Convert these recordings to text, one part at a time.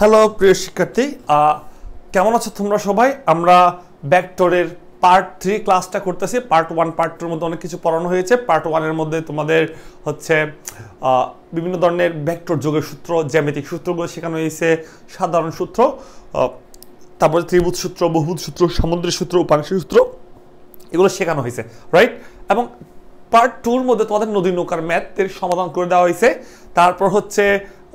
Hello প্রিয় শিক্ষার্থী কেমন আছো তোমরা সবাই আমরা ব্যাকটোরের পার্ট থ্রি ক্লাসটা করতেছি পার্ট ওয়ান পার্ট টুর মধ্যে অনেক কিছু পড়ানো হয়েছে পার্ট ওয়ানের মধ্যে তোমাদের হচ্ছে বিভিন্ন ধরনের ব্যাকটোর যোগের সূত্র জ্যামিতিক সূত্রগুলো শেখানো হয়েছে সাধারণ সূত্র তারপরে ত্রিভুজ সূত্র বহুভূত সূত্র সামুদ্রিক সূত্র উপাংশের সূত্র এগুলো শেখানো হয়েছে রাইট এবং পার্ট টুর মধ্যে তোমাদের নদী নৌকার ম্যাথের সমাধান করে দেওয়া হয়েছে তারপর হচ্ছে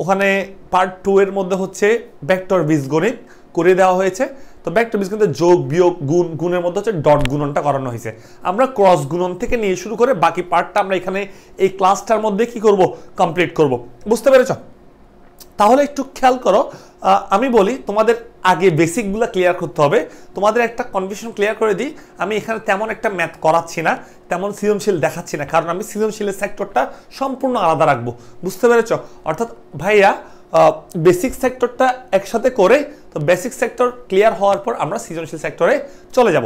ওখানে পার্ট টু এর মধ্যে হচ্ছে ব্যাক্টর বীজগণিত করে দেওয়া হয়েছে তো ব্যাক্টর বীজ যোগ বিয়োগ গুণ গুণের মধ্যে হচ্ছে ডট গুণনটা করানো হয়েছে আমরা ক্রস গুণন থেকে নিয়ে শুরু করে বাকি পার্টটা আমরা এখানে এই ক্লাসটার মধ্যে কি করব কমপ্লিট করব বুঝতে পেরেছ তাহলে একটু খেয়াল করো আমি বলি তোমাদের আগে বেসিকগুলো ক্লিয়ার করতে হবে তোমাদের একটা কনফিউশন ক্লিয়ার করে দিই আমি এখানে তেমন একটা ম্যাথ করাচ্ছি না তেমন সৃজনশীল দেখাচ্ছি না কারণ আমি সৃজনশীলের সেক্টরটা সম্পূর্ণ আলাদা রাখবো বুঝতে পেরেছ অর্থাৎ ভাইয়া বেসিক সেক্টরটা একসাথে করে তো বেসিক সেক্টর ক্লিয়ার হওয়ার পর আমরা সৃজনশীল সেক্টরে চলে যাব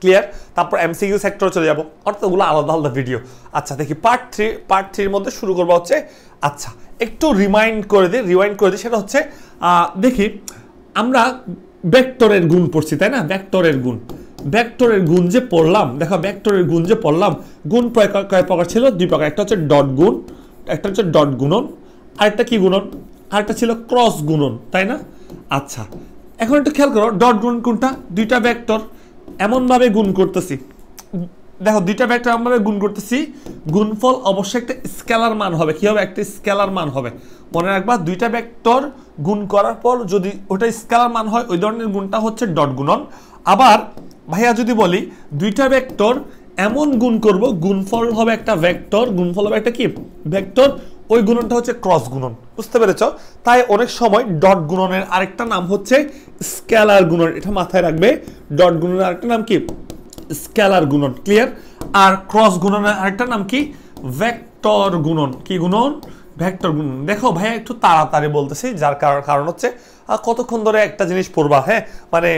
ক্লিয়ার তারপর এমসিকিউ সেক্টরে চলে যাব অর্থাৎ ওগুলো আলাদা আলাদা ভিডিও আচ্ছা দেখি পার্ট থ্রি পার্ট থ্রির মধ্যে শুরু করবো হচ্ছে আচ্ছা একটু রিমাইন্ড করে দিই রিমাইন্ড করে দিই সেটা হচ্ছে দেখি আমরা ভেক্টরের গুণ পড়ছি তাই না ভেক্টরের গুণ ভেক্টরের গুণ যে পড়লাম দেখো ভেক্টরের গুণ যে পড়লাম গুণ কয় প্রকার ছিল দুই প্রকার একটা হচ্ছে ডট গুণ একটা হচ্ছে ডট গুণন আরেকটা কি গুণন আরেকটা ছিল ক্রস গুণন তাই না আচ্ছা এখন একটু খেয়াল করো ডট গুণ কোনটা দুইটা ভেক্টর এমনভাবে গুণ করতেছি দেখো দুইটা ভেক্টর আমরা গুণ করতেছি গুণফল অবশ্যই একটা স্কেলার মান হবে কী হবে একটা স্কেলার মান হবে মনে রাখবা দুইটা ভেক্টর গুণ করার পর যদি ওটা স্কেলার মান হয় ওই ধরনের গুণটা হচ্ছে ডট গুণন আবার ভাইয়া যদি বলি দুইটা ভেক্টর এমন গুণ করব গুণফল হবে একটা ভেক্টর গুণফল হবে একটা কি ভেক্টর ওই গুণনটা হচ্ছে ক্রস গুণন বুঝতে পেরেছ তাই অনেক সময় ডট গুণনের আরেকটা নাম হচ্ছে স্কেলার গুণন এটা মাথায় রাখবে ডট গুণনের আরেকটা নাম কি স্কেলার গুণন ক্লিয়ার আর ক্রস গুণনের আরেকটা নাম কি ভেক্টর গুণন কি গুণন ভেক্টর গুণন দেখো ভাইয়া একটু তাড়াতাড়ি বলতেছি যার কারণ কারণ হচ্ছে কতক্ষণ ধরে একটা জিনিস পড়বা হ্যাঁ মানে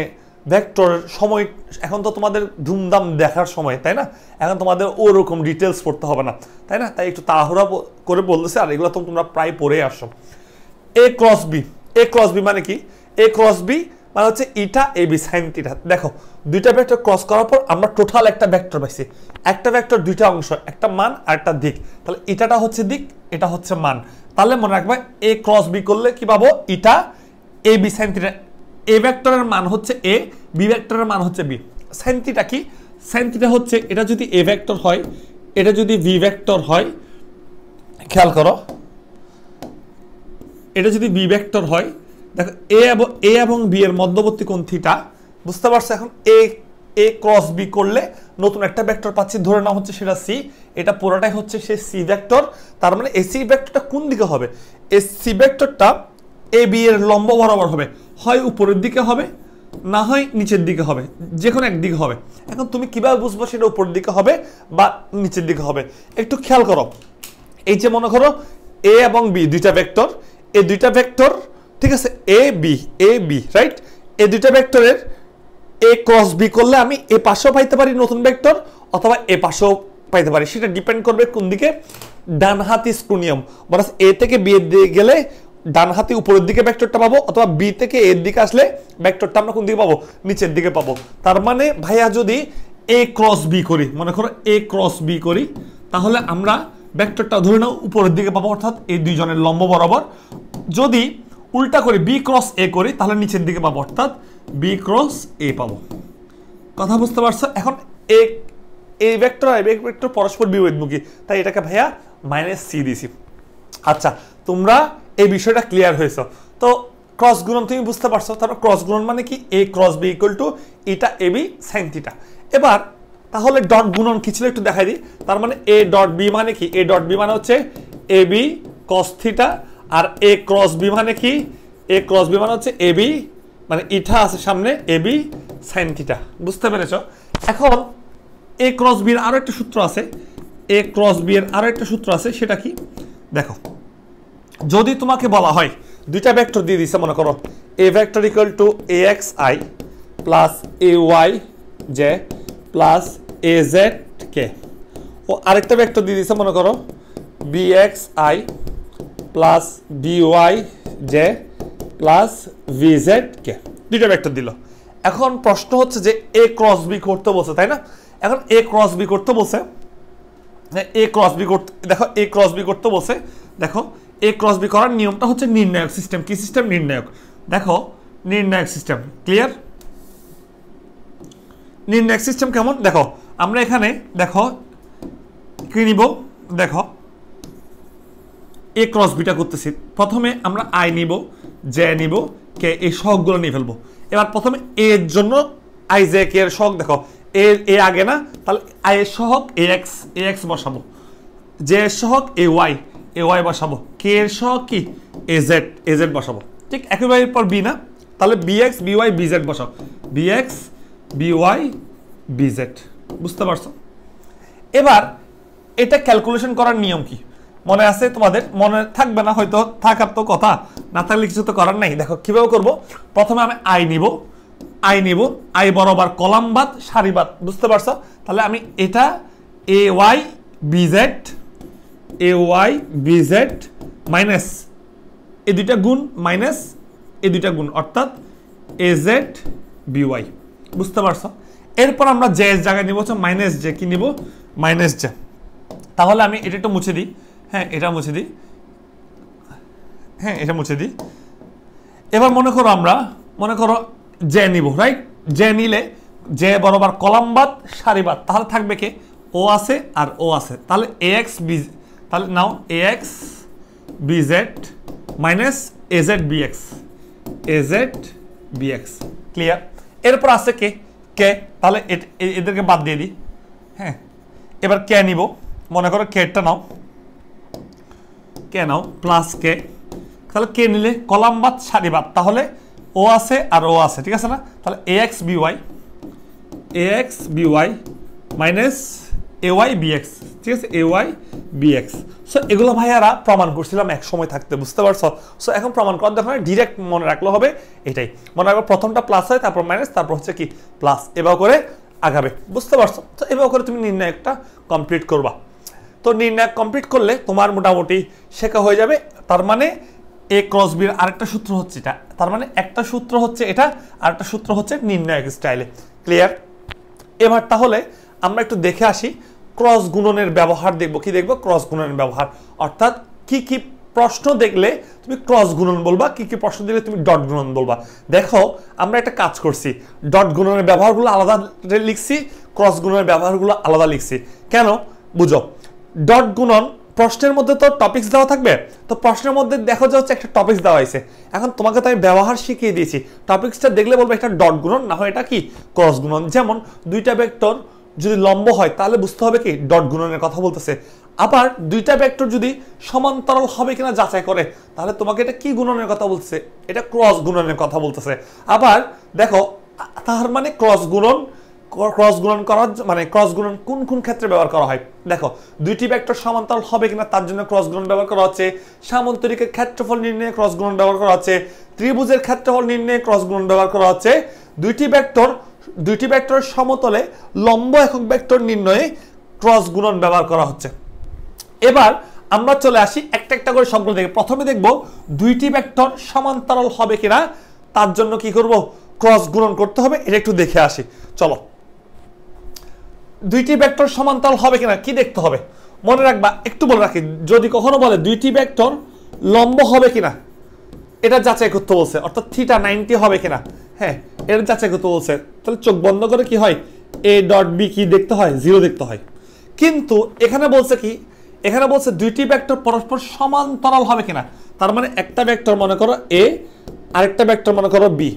ভেক্টর সময় এখন তো তোমাদের ধুমধাম দেখার সময় তাই না এখন তোমাদের ওরকম ডিটেলস পড়তে হবে না তাই না তাই একটু তাড়াহুড়া করে বলতেছে আর এগুলো তো তোমরা প্রায় পড়ে আসো A cross B A cross B মানে কি এ ক্রস বি মানে হচ্ছে ইটা এ বি সাইন ইটা দেখো দুইটা ভেক্টর ক্রস করার পর আমরা টোটাল একটা ভেক্টর পাইছি একটা ভেক্টর দুইটা অংশ একটা মান আর একটা দিক তাহলে এটাটা হচ্ছে দিক এটা হচ্ছে মান তাহলে মনে রাখবে এ ক্রস বি করলে কি পাবো এটা A B sine theta A ভেক্টরের মান হচ্ছে এ বি ভেক্টরের মান হচ্ছে বি সাইন থিটা কি সাইন থিটা হচ্ছে এটা যদি এ ভেক্টর হয় এটা যদি বি ভেক্টর হয় খেয়াল করো এটা যদি বি ভেক্টর হয় দেখো এ এবং এ এবং বি এর মধ্যবর্তী কোণ থিটা বুঝতে পারছো এখন এ এ ক্রস বি করলে নতুন একটা ভেক্টর পাচ্ছি ধরে না হচ্ছে সেটা সি এটা পুরোটাই হচ্ছে সে সি ভেক্টর তার মানে এ সি ভেক্টরটা কোন দিকে হবে এ সি ভেক্টরটা এ বি এর লম্ব বরাবর হবে হয় উপরের দিকে হবে না হয় নিচের দিকে হবে যে কোনো একদিকে হবে এখন তুমি কিভাবে বুঝবো সেটা উপরের দিকে হবে বা নিচের দিকে হবে একটু খেয়াল করো এই যে মনে করো এ এবং বি দুইটা ভেক্টর এ দুইটা ভেক্টর ঠিক আছে A B A B right A দুইটা ভেক্টরের এ ক্রস বি করলে আমি এ পাশেও পাইতে পারি নতুন ভেক্টর অথবা এ পাশেও পাইতে পারি সেটা ডিপেন্ড করবে কোন দিকে ডানহাতি স্ক্রুনিয়াম বরাস এ থেকে বি এর দিকে গেলে ডান উপরের দিকে ব্যাক্টরটা পাবো অথবা বি থেকে এর দিকে আসলে ব্যাক্টরটা আমরা কোন দিকে পাবো নিচের দিকে পাবো তার মানে ভাইয়া যদি এ ক্রস বি করি মনে করো এ ক্রস বি করি তাহলে আমরা ব্যাক্টরটা ধরে নাও উপরের দিকে পাবো অর্থাৎ এই দুইজনের লম্ব বরাবর যদি উল্টা করে বি ক্রস এ করি তাহলে নিচের দিকে পাবো অর্থাৎ বি ক্রস এ পাবো কথা বুঝতে পারছো এখন এ এই ভেক্টর আর এই ভেক্টর পরস্পর বিপরীতমুখী তাই এটাকে ভাইয়া মাইনাস সি দিছি আচ্ছা তোমরা এই বিষয়টা ক্লিয়ার হয়েছ তো ক্রস গুণন তুমি বুঝতে পারছো তারপর ক্রস গুণন মানে কি A cross B equal to এটা এ বি সাইন থিটা এবার তাহলে ডট গুণন কি ছিল একটু দেখাই দিই তার মানে এ ডট বি মানে কি এ ডট বি মানে হচ্ছে এ বি কস থিটা আর এ ক্রস বি মানে কি এ ক্রস বি মানে হচ্ছে এ বি মানে ইঠা আছে সামনে বি সাইন থিটা বুঝতে পেরেছ এখন এ ক্রস এর আরও একটা সূত্র আছে এ ক্রস বি এর আরও একটা সূত্র আছে সেটা কি দেখো যদি তোমাকে বলা হয় দুইটা ভেক্টর দিয়ে দিছে মনে করো A vector equal to A X I plus A Y J plus A Z K ও আরেকটা ভেক্টর দিয়ে দিছে মনে করো B X I plus B Y J plus B Z K দুইটা ভেক্টর দিল এখন প্রশ্ন হচ্ছে যে এ ক্রস বি করতে বসে তাই না এখন এ ক্রস বি করতে বসে এ ক্রস বি করতে দেখো এ ক্রস বি করতে বসে দেখো এ ক্রস বি করার নিয়মটা হচ্ছে নির্ণায়ক সিস্টেম কি সিস্টেম নির্ণায়ক দেখো নির্ণায়ক সিস্টেম ক্লিয়ার নির্ণায়ক সিস্টেম কেমন দেখো আমরা এখানে দেখো কি নিব দেখো এ ক্রস বিটা করতেছি প্রথমে আমরা আই নিব জে নিব কে এই শখগুলো নিয়ে ফেলবো এবার প্রথমে এর জন্য আই জে কে এর শখ দেখো এর এ আগে না তাহলে আই এর শখ এ এক্স এ এক্স বসাবো জে এর শখ এ ওয়াই এ ওয়াই বসাবো কে এর শখ কি এ জেড এ জেড বসাবো ঠিক একেবারে পর বি না তাহলে B X B Y B Z বসাও B X B Y B Z বুঝতে পারছো এবার এটা ক্যালকুলেশন করার নিয়ম কি মনে আছে তোমাদের মনে থাকবে না হয়তো থাকার তো কথা না থাকলে কিছু তো করার নাই দেখো কীভাবে করব প্রথমে আমি আই নিব আই নিব আই বরাবর কলামবাদ সারিবাদ বুঝতে পারছো তাহলে আমি এটা A Y B Z A Y B Z minus A দুইটা গুণ মাইনাস এ দুইটা গুণ অর্থাৎ এ জেড বিওয়াই বুঝতে পারছো এরপর আমরা জে জায়গায় নিব হচ্ছে মাইনাস জে কি নিব মাইনাস জে তাহলে আমি এটা একটু মুছে দিই হ্যাঁ এটা মুছে দিই হ্যাঁ এটা মুছে দিই এবার মনে করো আমরা মনে করো জে নিব রাইট জে নিলে জে বরাবর কলামবাদ সারিবাদ তাহলে থাকবে কে ও আছে আর ও আছে তাহলে এ এক্স বি তাহলে নাও A X B Z minus A Z B X A Z B X clear এরপর আছে কে কে তাহলে এদেরকে বাদ দিয়ে দিই হ্যাঁ এবার কে নিব মনে করো কেটটা নাও কে নাও প্লাস কে তাহলে কে নিলে কলাম বাদ সারি বাদ তাহলে ও আছে আর ও আছে ঠিক আছে না তাহলে A X B Y A X B Y minus A Y B X ঠিক আছে A Y B X so এগুলো ভাইয়ারা প্রমাণ করছিলাম এক সময় থাকতে বুঝতে পারছো সো এখন প্রমাণ করার দেখো ডিরেক্ট মনে রাখলে হবে এটাই মনে রাখবো প্রথমটা প্লাস হয় তারপর মাইনাস তারপর হচ্ছে কি প্লাস এবার করে আগাবে বুঝতে পারছো তো এবার করে তুমি নির্ণয় একটা কমপ্লিট করবা তো নির্ণায়ক কমপ্লিট করলে তোমার মোটামুটি শেখা হয়ে যাবে তার মানে এ ক্রস বির আরেকটা সূত্র হচ্ছে এটা তার মানে একটা সূত্র হচ্ছে এটা আর একটা সূত্র হচ্ছে নির্ণায়ক স্টাইলে ক্লিয়ার এবার তাহলে আমরা একটু দেখে আসি ক্রস গুণনের ব্যবহার দেখব কি দেখব ক্রস গুণনের ব্যবহার অর্থাৎ কি কি প্রশ্ন দেখলে তুমি ক্রস গুণন বলবা কি কি প্রশ্ন দেখলে তুমি ডট গুণন বলবা দেখো আমরা একটা কাজ করছি ডট গুণনের ব্যবহারগুলো আলাদা লিখছি ক্রস গুণনের ব্যবহারগুলো আলাদা লিখছি কেন বুঝো ডট গুণন প্রশ্নের মধ্যে তো টপিক্স দেওয়া থাকবে তো প্রশ্নের মধ্যে দেখো যে হচ্ছে একটা টপিক্স দেওয়া হয়েছে এখন তোমাকে তো আমি ব্যবহার শিখিয়ে দিয়েছি টপিক্সটা দেখলে বলবো এটা ডট গুণন না হয় এটা কি ক্রস গুণন যেমন দুইটা ব্যক্তর যদি লম্ব হয় তাহলে বুঝতে হবে কি ডট গুণনের কথা বলতেছে আবার দুইটা ভেক্টর যদি সমান্তরাল হবে কিনা যাচাই করে তাহলে তোমাকে এটা কি গুণনের কথা বলতেছে এটা ক্রস গুণনের কথা বলতেছে আবার দেখো তার মানে ক্রস গুণন ক্রস গুণন করার মানে ক্রস গুণন কোন কোন ক্ষেত্রে ব্যবহার করা হয় দেখো দুইটি ভেক্টর সমান্তরাল হবে কিনা তার জন্য ক্রস গুণন ব্যবহার করা হচ্ছে সামান্তরিকের ক্ষেত্রফল নির্ণয়ে ক্রস গুণন ব্যবহার করা হচ্ছে ত্রিভুজের ক্ষেত্রফল নির্ণয়ে ক্রস গুণন ব্যবহার করা হচ্ছে দুইটি ভেক্টর দুইটি ভেক্টরের সমতলে লম্ব একক ভেক্টর নির্ণয়ে ক্রস গুণন ব্যবহার করা হচ্ছে এবার আমরা চলে আসি একটা একটা করে সবগুলো দেখে প্রথমে দেখব দুইটি ভেক্টর সমান্তরাল হবে কিনা তার জন্য কি করব ক্রস গুণন করতে হবে এটা একটু দেখে আসি চলো দুইটি ভেক্টর সমান্তরাল হবে কিনা কি দেখতে হবে মনে রাখবা একটু বলে রাখি যদি কখনো বলে দুইটি ভেক্টর লম্ব হবে কিনা এটা যাচাই করতে বলছে অর্থাৎ থিটা নাইনটি হবে কিনা হ্যাঁ এটা যাচাই করতে বলছে তাহলে চোখ বন্ধ করে কি হয় এ ডট বি কি দেখতে হয় জিরো দেখতে হয় কিন্তু এখানে বলছে কি এখানে বলছে দুইটি ভেক্টর পরস্পর সমান্তরাল হবে কিনা তার মানে একটা ভেক্টর মনে করো এ আরেকটা ভেক্টর মনে করো বি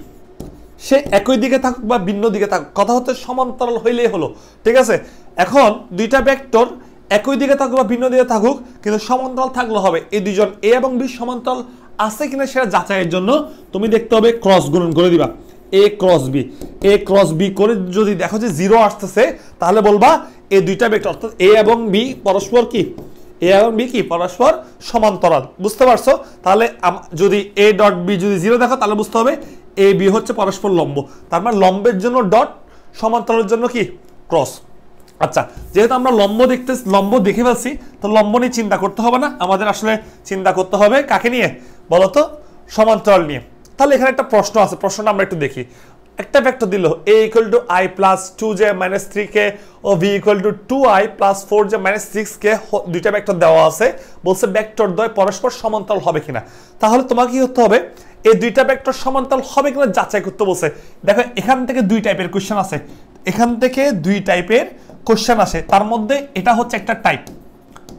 সে একই দিকে থাকুক বা ভিন্ন দিকে থাকুক কথা হচ্ছে সমান্তরাল হইলেই হলো ঠিক আছে এখন দুইটা ব্যাক্টর একই দিকে থাকুক বা ভিন্ন দিকে থাকুক কিন্তু সমান্তরাল থাকলে হবে এই দুজন এ এবং বি সমান্তরাল আছে কিনা সেটা যাচাইয়ের জন্য তুমি দেখতে হবে ক্রস গুণন করে দিবা A cross B A cross B করে যদি দেখো যে জিরো আসতেছে তাহলে বলবা এই দুইটা ভেক্টর অর্থাৎ এ এবং বি পরস্পর কি এ এবং বি কি পরস্পর সমান্তরাল বুঝতে পারছো তাহলে যদি এ ডট বি যদি জিরো দেখো তাহলে বুঝতে হবে এ বি হচ্ছে পরস্পর লম্ব তার মানে লম্বের জন্য ডট সমান্তরালের জন্য কি ক্রস আচ্ছা যেহেতু আমরা লম্ব দেখতে লম্ব দেখে ফেলছি তো লম্ব নিয়ে চিন্তা করতে হবে না আমাদের আসলে চিন্তা করতে হবে কাকে নিয়ে বলতো সমান্তরাল নিয়ে তাহলে এখানে একটা প্রশ্ন আছে প্রশ্নটা আমরা একটু দেখি একটা ভেক্টর দিল A equal to I plus two J minus three K ও V equal to two I plus four J minus six K দুইটা ভেক্টর দেওয়া আছে বলছে ভেক্টর দ্বয় পরস্পর সমান্তরাল হবে কিনা তাহলে তোমাকে কি করতে হবে এই দুইটা ভেক্টর সমান্তরাল হবে কিনা যাচাই করতে বলছে দেখো এখান থেকে দুই টাইপের কোশ্চেন আছে এখান থেকে দুই টাইপের কোশ্চেন আসে তার মধ্যে এটা হচ্ছে একটা টাইপ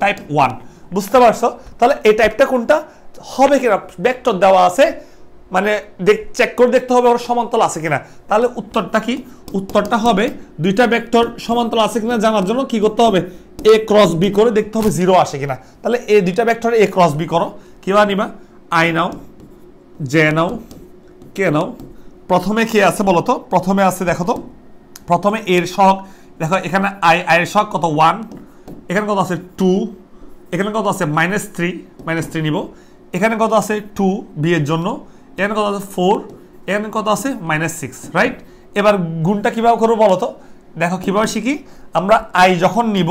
টাইপ ওয়ান বুঝতে পারছো তাহলে এই টাইপটা কোনটা হবে কিনা ভেক্টর দেওয়া আছে মানে চেক করে দেখতে হবে ওরা সমান্তরাল আছে কিনা তাহলে উত্তরটা কি উত্তরটা হবে দুইটা ভেক্টর সমান্তরাল আছে কিনা জানার জন্য কি করতে হবে এ ক্রস বি করে দেখতে হবে জিরো আসে কিনা তাহলে এ দুইটা ভেক্টর এ ক্রস বি করো কিবা নিবা আই নাও যে নাও কে নাও প্রথমে কে আছে বলো তো প্রথমে আছে দেখো তো প্রথমে এর শখ দেখো এখানে আই আয়ের শখ কত ওয়ান এখানে কত আছে টু এখানে কত আছে মাইনাস থ্রি মাইনাস থ্রি নিব এখানে কত আছে টু বিয়ের জন্য এখানে কত আছে ফোর এখানে কত আছে মাইনাস সিক্স রাইট এবার গুণটা কীভাবে করবো বলো তো দেখো কীভাবে শিখি আমরা আই যখন নিব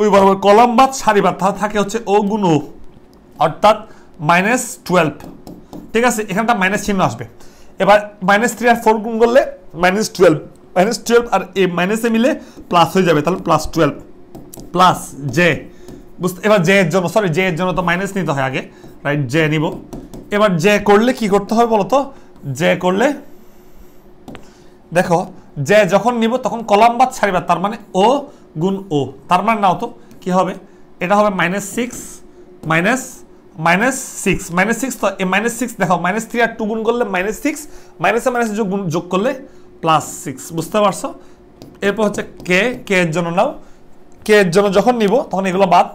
ওই বরাবর কলম বাদ সারি বাদ থাকে হচ্ছে ও গুণ ও অর্থাৎ মাইনাস টুয়েলভ ঠিক আছে এখানটা মাইনাস চিহ্ন আসবে এবার মাইনাস থ্রি আর ফোর গুণ করলে মাইনাস টুয়েলভ মাইনাস টুয়েলভ আর এ মাইনাসে মিলে প্লাস হয়ে যাবে তাহলে প্লাস টুয়েলভ প্লাস জে বুঝতে এবার জে এর জন্য সরি জে এর জন্য তো মাইনাস নিতে হয় আগে রাইট জে নিব এবার জে করলে কি করতে হবে বলতো জে করলে দেখো জে যখন নিব তখন কলাম বাদ সারিবার তার মানে ও গুণ ও তার মানে নাও তো কি হবে এটা হবে minus six minus minus six minus six তো মাইনাস সিক্স দেখো মাইনাস থ্রি আর টু গুণ করলে মাইনাস সিক্স মাইনাসে মাইনাস যোগ গুণ যোগ করলে প্লাস সিক্স বুঝতে পারছো এরপর হচ্ছে কে কে এর জন্য নাও কে এর জন্য যখন নিব তখন এগুলো বাদ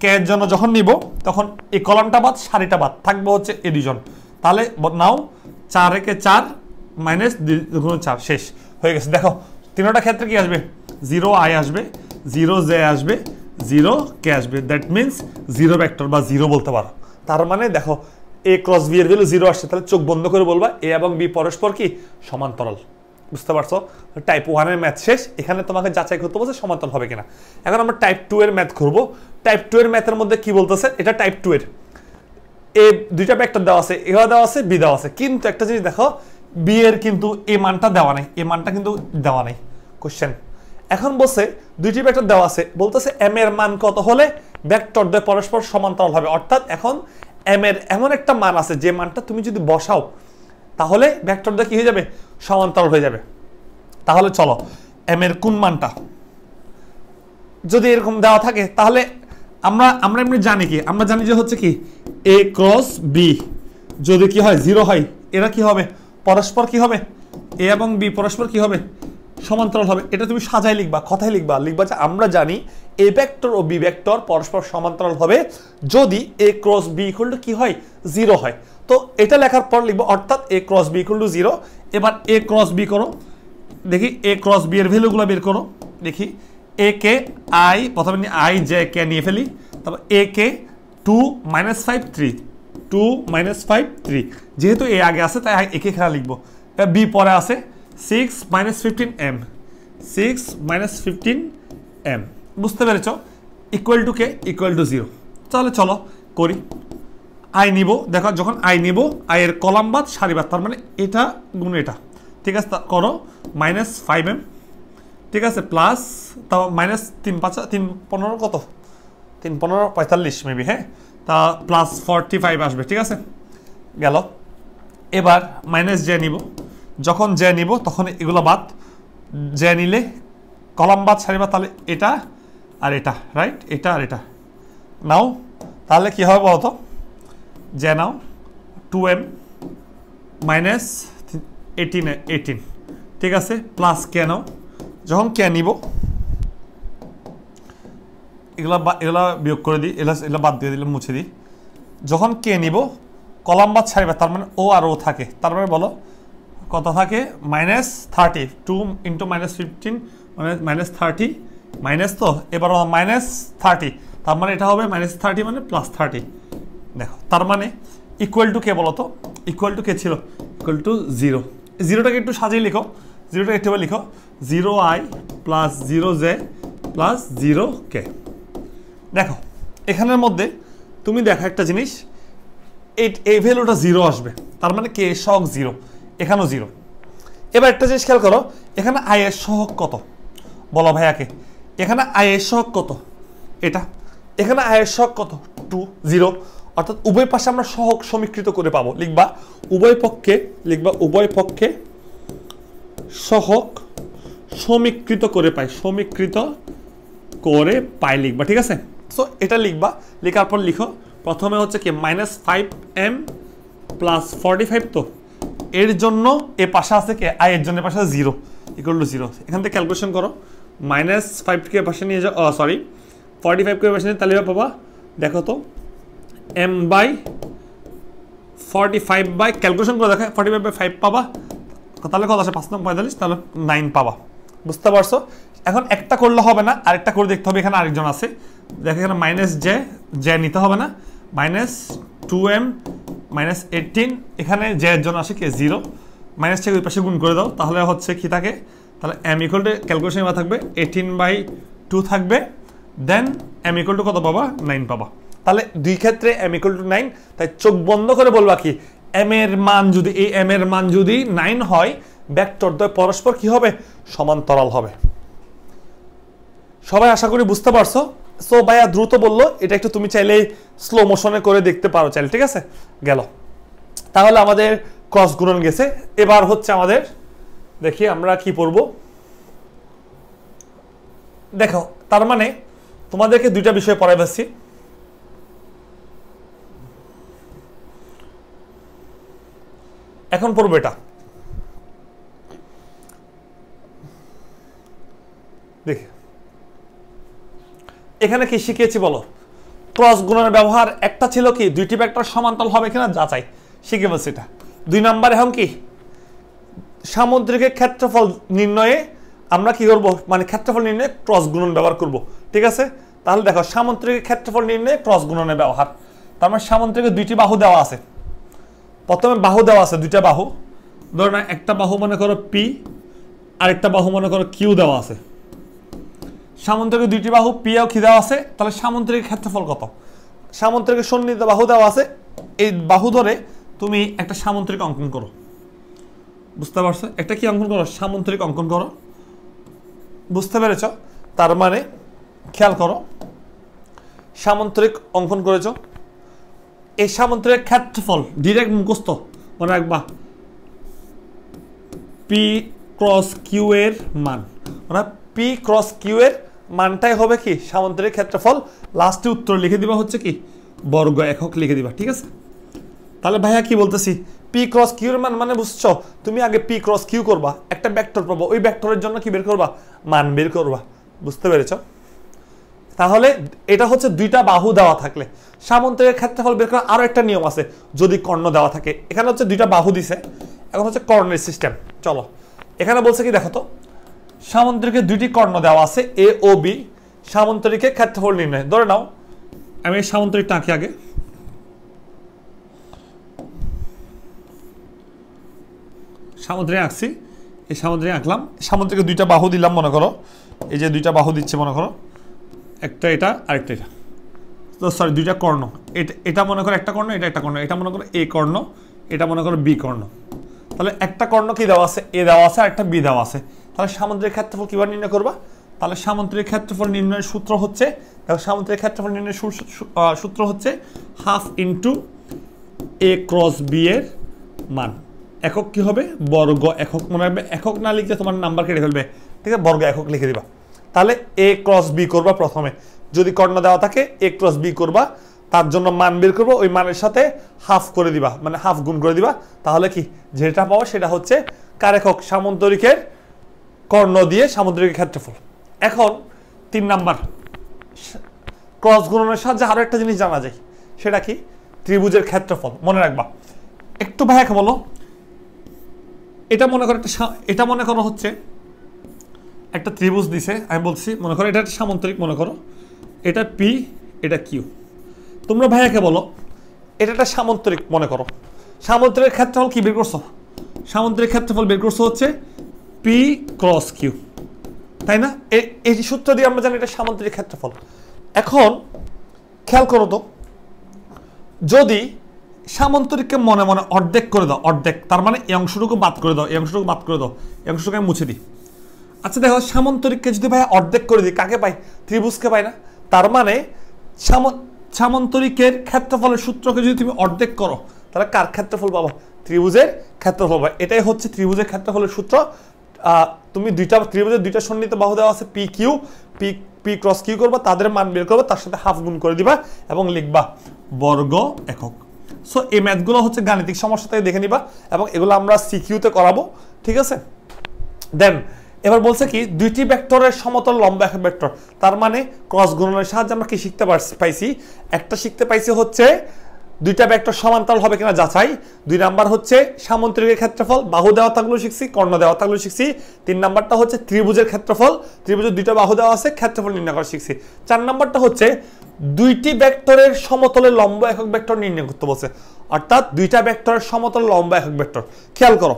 কে এর জন্য যখন নিব তখন এই কলমটা বাদ শাড়িটা বাদ থাকবে হচ্ছে এ দুজন তাহলে নাও চার একে চার মাইনাস গুণ চার শেষ হয়ে গেছে দেখো তিনোটা ক্ষেত্রে কি আসবে জিরো আই আসবে জিরো জে আসবে জিরো ক্যাশ আসবে দ্যাট মিনস জিরো ভ্যাক্টর বা জিরো বলতে পারো তার মানে দেখো এ ক্রস বি এর ভ্যালু জিরো আসছে তাহলে চোখ বন্ধ করে বলবা এ এবং বি পরস্পর কি সমান্তরাল বুঝতে পারছো টাইপ ওয়ানের ম্যাথ শেষ এখানে তোমাকে যাচাই করতে বলছে সমান্তরাল হবে কিনা এখন আমরা টাইপ টু এর ম্যাথ করবো টাইপ টু এর ম্যাথের মধ্যে কি বলতেছে এটা টাইপ টু এর এ দুইটা ভেক্টর দেওয়া আছে এ দেওয়া আছে বি দেওয়া আছে কিন্তু একটা জিনিস দেখো বি এর কিন্তু এ মানটা দেওয়া নেই এ মানটা কিন্তু দেওয়া নেই কোশ্চেন এখন বলছে দুইটি ভেক্টর দেওয়া আছে বলতেছে এম এর মান কত হলে ভেক্টর দুই পরস্পর সমান্তরাল হবে অর্থাৎ এখন এম এর এমন একটা মান আছে যে মানটা তুমি যদি বসাও তাহলে ভেক্টর দুই কি হয়ে যাবে সমান্তরাল হয়ে যাবে তাহলে চলো এম এর কোন মানটা যদি এরকম দেওয়া থাকে তাহলে আমরা আমরা এমনি জানি কি আমরা জানি যে হচ্ছে কি এ ক্রস বি যদি কি হয় জিরো হয় এরা কি হবে পরস্পর কি হবে এ এবং বি পরস্পর কি হবে সমান্তরাল হবে এটা তুমি সাজায় লিখবা কথায় লিখবা লিখবা যে আমরা জানি এ ভেক্টর ও বি ভেক্টর পরস্পর সমান্তরাল হবে যদি A cross B equal to কি হয় জিরো হয় তো এটা লেখার পর লিখবো অর্থাৎ A cross B equal to zero এবার এ ক্রস বি করো দেখি এ ক্রস বি এর ভ্যালুগুলো বের করো দেখি এ কে আই প্রথমে আই জে কে নিয়ে ফেলি তারপর এ কে two minus five three two minus five three যেহেতু এ আগে আছে তাই একে খেলা লিখবো বি পরে আছে six minus fifteen M six minus fifteen M বুঝতে পেরেছ equal to K equal to zero তাহলে চলো করি আই নিব দেখো যখন আই নিব আয়ের কলাম বাদ সারিবাদ তার মানে এটা গুণ এটা ঠিক আছে করো মাইনাস ফাইভ এম ঠিক আছে প্লাস তা মাইনাস তিন পাঁচ তিন পনেরো কত তিন পনেরো পঁয়তাল্লিশ মেবি হ্যাঁ তা প্লাস ফর্টি ফাইভ আসবে ঠিক আছে গেল এবার মাইনাস জে নিব যখন জ্যা নিব তখন এগুলো বাদ জ্যা নিলে কলম বাদ ছাড়িবা তাহলে এটা আর এটা রাইট এটা আর এটা নাও তাহলে কী হবে বলতো জ্যা নাও two M minus eighteen eighteen ঠিক আছে প্লাস কে নাও যখন কে নিব এগুলা এগুলা বিয়োগ করে দিই এগুলা এগুলো বাদ দিয়ে দিলে মুছে দিই যখন কে নিব কলম বাদ ছাড়বে তার মানে ও আর ও থাকে তার মানে বলো কত থাকে minus thirty two into minus fifteen মানে মাইনাস থার্টি মাইনাস তো এবার মাইনাস থার্টি তার মানে এটা হবে মাইনাস থার্টি মানে প্লাস থার্টি দেখো তার মানে ইকুয়াল টু কে বলতো ইকুয়াল টু কে ছিল ইকুয়াল টু জিরো জিরোটাকে একটু সাজিয়ে লিখো জিরোটা একটু লিখো zero I plus zero J plus zero K দেখো এখানের মধ্যে তুমি দেখো একটা জিনিস এই ভ্যালুটা জিরো আসবে তার মানে কে শক জিরো এখানেও জিরো এবার একটা জিনিস খেয়াল করো এখানে আয়ের সহক কত বলো ভাইয়াকে এখানে আয়ের সহক কত এটা এখানে আয়ের সহক কত টু জিরো অর্থাৎ উভয় পাশে আমরা সহক সমীকৃত করে পাবো লিখবা উভয় পক্ষে লিখবা উভয় পক্ষে সহক সমীকৃত করে পাই সমীকৃত করে পাই লিখবা ঠিক আছে সো এটা লিখবা লেখার পর লিখো প্রথমে হচ্ছে কি minus five M plus forty five তো এর জন্য এ পাশে আছে কে আই এর জন্য পাশে জিরো ইকুয়াল টু জিরো এখান থেকে ক্যালকুলেশন করো মাইনাস ফাইভকে পাশে নিয়ে যাও সরি ফর্টি ফাইভকে পাশে নিয়ে তাহলে পাবা দেখো তো M by forty five by calculation করে দেখা ফর্টি ফাইভ বাই ফাইভ পাবা তাহলে কত আছে পাঁচ নম্বর পঁয়তাল্লিশ তাহলে নাইন পাবা বুঝতে পারছো এখন একটা করলে হবে না আরেকটা করে দেখতে হবে এখানে আরেকজন আছে দেখো এখানে মাইনাস জে জে নিতে হবে না minus two M minus eighteen এখানে যে জন্য আসে কে জিরো মাইনাসটাকে ওই পাশে গুণ করে দাও তাহলে হচ্ছে কি থাকে তাহলে এম ইকুয়াল টু ক্যালকুলেশন থাকবে এইটিন বাই টু থাকবে দেন এম ইকুয়াল টু কত পাবা নাইন পাবা তাহলে দুই ক্ষেত্রে এম ইকুয়াল টু নাইন তাই চোখ বন্ধ করে বলবা কি এম এর মান যদি এই এম এর মান যদি নাইন হয় ব্যাক্টর দ্বয় পরস্পর কি হবে সমান্তরাল হবে সবাই আশা করি বুঝতে পারছো সো ভাইয়া দ্রুত বললো এটা একটু তুমি চাইলে স্লো মোশনে করে দেখতে পারো চাইলে ঠিক আছে গেল তাহলে আমাদের ক্রস গুণন গেছে এবার হচ্ছে আমাদের দেখি আমরা কি পড়ব দেখো তার মানে তোমাদেরকে দুইটা বিষয় পড়াই পাচ্ছি এখন পড়বো এটা এখানে কি শিখিয়েছি বলো ক্রস গুণনের ব্যবহার একটা ছিল কি দুইটি ভেক্টর সমান্তরাল হবে কিনা যাচাই শিখে বলছি এটা দুই নাম্বার এখন কি সামুদ্রিকের ক্ষেত্রফল নির্ণয়ে আমরা কি করব মানে ক্ষেত্রফল নির্ণয়ে ক্রস গুণন ব্যবহার করব ঠিক আছে তাহলে দেখো সামুদ্রিকের ক্ষেত্রফল নির্ণয়ে ক্রস গুণনের ব্যবহার তার মানে সামুদ্রিকের দুইটি বাহু দেওয়া আছে প্রথমে বাহু দেওয়া আছে দুইটা বাহু ধরো একটা বাহু মনে করো পি আর একটা বাহু মনে করো কিউ দেওয়া আছে সামন্তরিক দুইটি বাহু পিয়া খি দেওয়া আছে তাহলে সামন্তরিক ক্ষেত্রফল কত সামন্তরিক সন্নিহিত বাহু দেওয়া আছে এই বাহু ধরে তুমি একটা সামন্তরিক অঙ্কন করো বুঝতে পারছো একটা কি অঙ্কন করো সামন্তরিক অঙ্কন করো বুঝতে পেরেছ তার মানে খেয়াল করো সামন্তরিক অঙ্কন করেছ এই সামন্তরিক ক্ষেত্রফল ডিরেক্ট মুখস্থ মনে রাখবা পি ক্রস কিউ এর মান মানে পি ক্রস কিউ এর মানটাই হবে কি সামন্তরিক ক্ষেত্রফল লাস্টে উত্তর লিখে দিবা হচ্ছে কি বর্গ একক লিখে দিবা ঠিক আছে তাহলে ভাইয়া কি বলতেছি পি ক্রস কিউর মান মানে বুঝছো তুমি আগে পি ক্রস কিউ করবা একটা ব্যাক্টর পাবো ওই ব্যাক্টরের জন্য কি বের করবা মান বের করবা বুঝতে পেরেছ তাহলে এটা হচ্ছে দুইটা বাহু দেওয়া থাকলে সামন্তরের ক্ষেত্রফল বের করার আরও একটা নিয়ম আছে যদি কর্ণ দেওয়া থাকে এখানে হচ্ছে দুইটা বাহু দিছে এখন হচ্ছে কর্ণের সিস্টেম চলো এখানে বলছে কি দেখো তো সামন্তরিকে দুইটি কর্ণ দেওয়া আছে এ ও বি সামন্তরিকে ক্ষেত্রফল নির্ণয় ধরে নাও আমি এই সামন্তরিকটা আঁকি আগে সামুদ্রে আঁকছি এই সামুদ্রে আঁকলাম সামুদ্রকে দুইটা বাহু দিলাম মনে করো এই যে দুইটা বাহু দিচ্ছে মনে করো একটা এটা আরেকটা এটা তো সরি দুইটা কর্ণ এটা এটা মনে করো একটা কর্ণ এটা একটা কর্ণ এটা মনে করো এ কর্ণ এটা মনে করো বি কর্ণ তাহলে একটা কর্ণ কি দেওয়া আছে এ দেওয়া আছে আর একটা বি দেওয়া আছে তাহলে সামুদ্রিক ক্ষেত্রফল কীভাবে নির্ণয় করবা তাহলে সামুদ্রিক ক্ষেত্রফল নির্ণয়ের সূত্র হচ্ছে দেখো সামুদ্রিক ক্ষেত্রফল নির্ণয়ের সূত্র হচ্ছে half into A cross B এর মান একক কি হবে বর্গ একক মনে রাখবে একক না লিখলে তোমার নাম্বার কেটে ফেলবে ঠিক আছে বর্গ একক লিখে দিবা তাহলে এ ক্রস বি করবা প্রথমে যদি কর্ণ দেওয়া থাকে এ ক্রস বি করবা তার জন্য মান বের করবো ওই মানের সাথে হাফ করে দিবা মানে হাফ গুণ করে দিবা তাহলে কি যেটা পাওয়া সেটা হচ্ছে কারেকক সামন্তরিকের কর্ণ দিয়ে সামুদ্রিক ক্ষেত্রফল এখন তিন নাম্বার ক্রস গুণনের সাহায্যে আরও একটা জিনিস জানা যায় সেটা কি ত্রিভুজের ক্ষেত্রফল মনে রাখবা একটু ভাই বলো এটা মনে করো একটা এটা মনে করো হচ্ছে একটা ত্রিভুজ দিছে আমি বলছি মনে করো এটা একটা সামন্তরিক মনে করো এটা পি এটা কিউ তোমরা ভাইয়াকে বলো এটা একটা সামন্তরিক মনে করো সামন্তরিক ক্ষেত্রফল কি বের করছো সামন্তরিক ক্ষেত্রফল বের করছো হচ্ছে পি ক্রস কিউ তাই না এই সূত্র দিয়ে আমরা জানি এটা সামান্তরিক ক্ষেত্রফল এখন খেয়াল করো তো যদি সামান্তরিককে মনে মনে অর্ধেক করে দাও অর্ধেক তার মানে এই অংশটুকু বাদ করে দাও এই অংশটুকু বাদ করে দাও এই অংশটুকু আমি মুছে দিই আচ্ছা দেখো সামান্তরিককে যদি ভাই অর্ধেক করে দিই কাকে পাই ত্রিভুজকে পাই না তার মানে সামান্তরিকের ক্ষেত্রফলের সূত্রকে যদি তুমি অর্ধেক করো তাহলে কার ক্ষেত্রফল পাবা ত্রিভুজের ক্ষেত্রফল পাবা এটাই হচ্ছে ত্রিভুজের ক্ষেত্রফলের সূত্র তুমি দুইটা ত্রিভুজের দুইটা সন্নিহিত বাহু দেওয়া আছে P Q P P cross Q করবা তাদের মান বের করবা তার সাথে হাফ গুণ করে দিবা এবং লিখবা বর্গ একক সো এই ম্যাথগুলো হচ্ছে গাণিতিক সমস্যা থেকে দেখে নিবা এবং এগুলো আমরা কিউতে করাবো ঠিক আছে দেন এবার বলছে কি দুইটি ভেক্টরের সমতল লম্বা এক ভেক্টর তার মানে ক্রস গুণনের সাহায্যে আমরা কি শিখতে পাইছি একটা শিখতে পাইছি হচ্ছে দুইটা ভেক্টর সমান্তরাল হবে কিনা যাচাই দুই নাম্বার হচ্ছে সামন্ত্রিকের ক্ষেত্রফল বাহু দেওয়া থাকলেও শিখছি কর্ণ দেওয়া থাকলেও শিখছি তিন নাম্বারটা হচ্ছে ত্রিভুজের ক্ষেত্রফল ত্রিভুজের দুইটা বাহু দেওয়া আছে ক্ষেত্রফল নির্ণয় করা শিখছি চার নাম্বারটা হচ্ছে দুইটি ভেক্টরের সমতলে লম্ব একক ভেক্টর নির্ণয় করতে বলছে অর্থাৎ দুইটা ভেক্টরের সমতল লম্বা একক ভেক্টর খেয়াল করো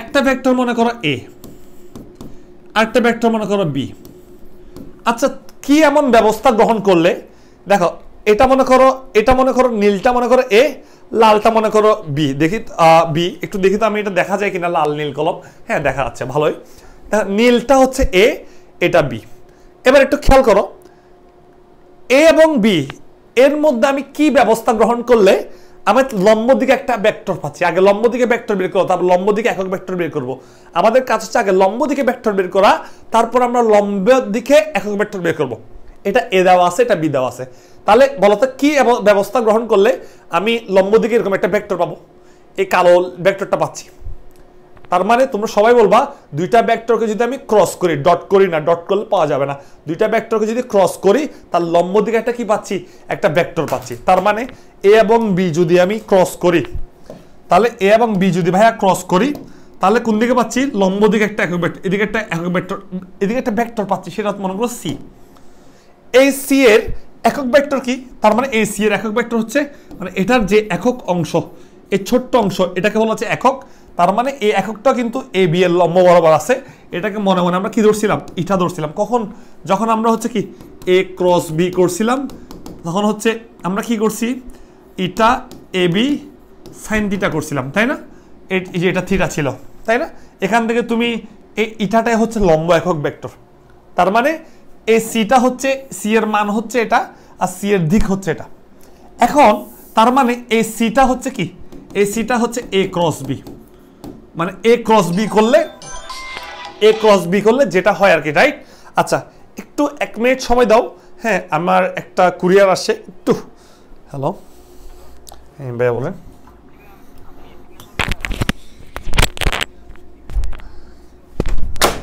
একটা ভেক্টর মনে করো এ আরেকটা ভেক্টর মনে করো বি আচ্ছা কি এমন ব্যবস্থা গ্রহণ করলে দেখো এটা মনে করো এটা মনে করো নীলটা মনে করো এ লালটা মনে করো বি দেখি বি একটু দেখি তো আমি এটা দেখা যায় কিনা লাল নীল কলম হ্যাঁ দেখা যাচ্ছে ভালোই নীলটা হচ্ছে এ এটা বি এবার একটু খেয়াল করো এ এবং বি এর মধ্যে আমি কি ব্যবস্থা গ্রহণ করলে আমি লম্ব দিকে একটা ব্যাক্টর পাচ্ছি আগে লম্ব দিকে ব্যাক্টর বের করো তারপর লম্ব দিকে একক ব্যাক্টর বের করবো আমাদের কাজ হচ্ছে আগে লম্ব দিকে ব্যাক্টর বের করা তারপর আমরা লম্বের দিকে একক ব্যাক্টর বের করবো এটা এ দেওয়া আছে এটা বি দেওয়া আছে তাহলে বলতো কি ব্যবস্থা গ্রহণ করলে আমি লম্ব দিকে এরকম একটা ভেক্টর পাবো এই কালো ভেক্টরটা পাচ্ছি তার মানে তোমরা সবাই বলবা দুইটা ব্যাক্টরকে যদি আমি ক্রস করি ডট করি না ডট করলে পাওয়া যাবে না দুইটা ব্যাক্টরকে যদি ক্রস করি তার লম্ব দিকে একটা কি পাচ্ছি একটা ব্যাক্টর পাচ্ছি তার মানে এ এবং বি যদি আমি ক্রস করি তাহলে এ এবং বি যদি ভাইয়া ক্রস করি তাহলে কোন দিকে পাচ্ছি লম্ব দিকে একটা এদিকে একটা এদিকে একটা ব্যাক্টর পাচ্ছি সেটা মনে করো সি এসি সি এর একক ভেক্টর কি তার মানে এসি সি এর একক ভেক্টর হচ্ছে মানে এটার যে একক অংশ এই ছোট্ট অংশ এটাকে বলা হচ্ছে একক তার মানে এই এককটা কিন্তু এ বি এর লম্ব বরাবর আছে এটাকে মনে মনে আমরা কি ধরছিলাম ইটা ধরছিলাম কখন যখন আমরা হচ্ছে কি এ ক্রস বি করছিলাম তখন হচ্ছে আমরা কি করছি ইটা এ বি সাইন দিটা করছিলাম তাই না যে এটা থিটা ছিল তাই না এখান থেকে তুমি এই ইটাটাই হচ্ছে লম্ব একক ভেক্টর তার মানে এই সিটা হচ্ছে সি এর মান হচ্ছে এটা আর সি এর দিক হচ্ছে এটা এখন তার মানে এই সিটা হচ্ছে কি এই সিটা হচ্ছে এ ক্রস বি মানে এ ক্রস বি করলে এ ক্রস বি করলে যেটা হয় আর কি রাইট আচ্ছা একটু এক মিনিট সময় দাও হ্যাঁ আমার একটা কুরিয়ার আসছে একটু হ্যালো হ্যাঁ ভাইয়া বলেন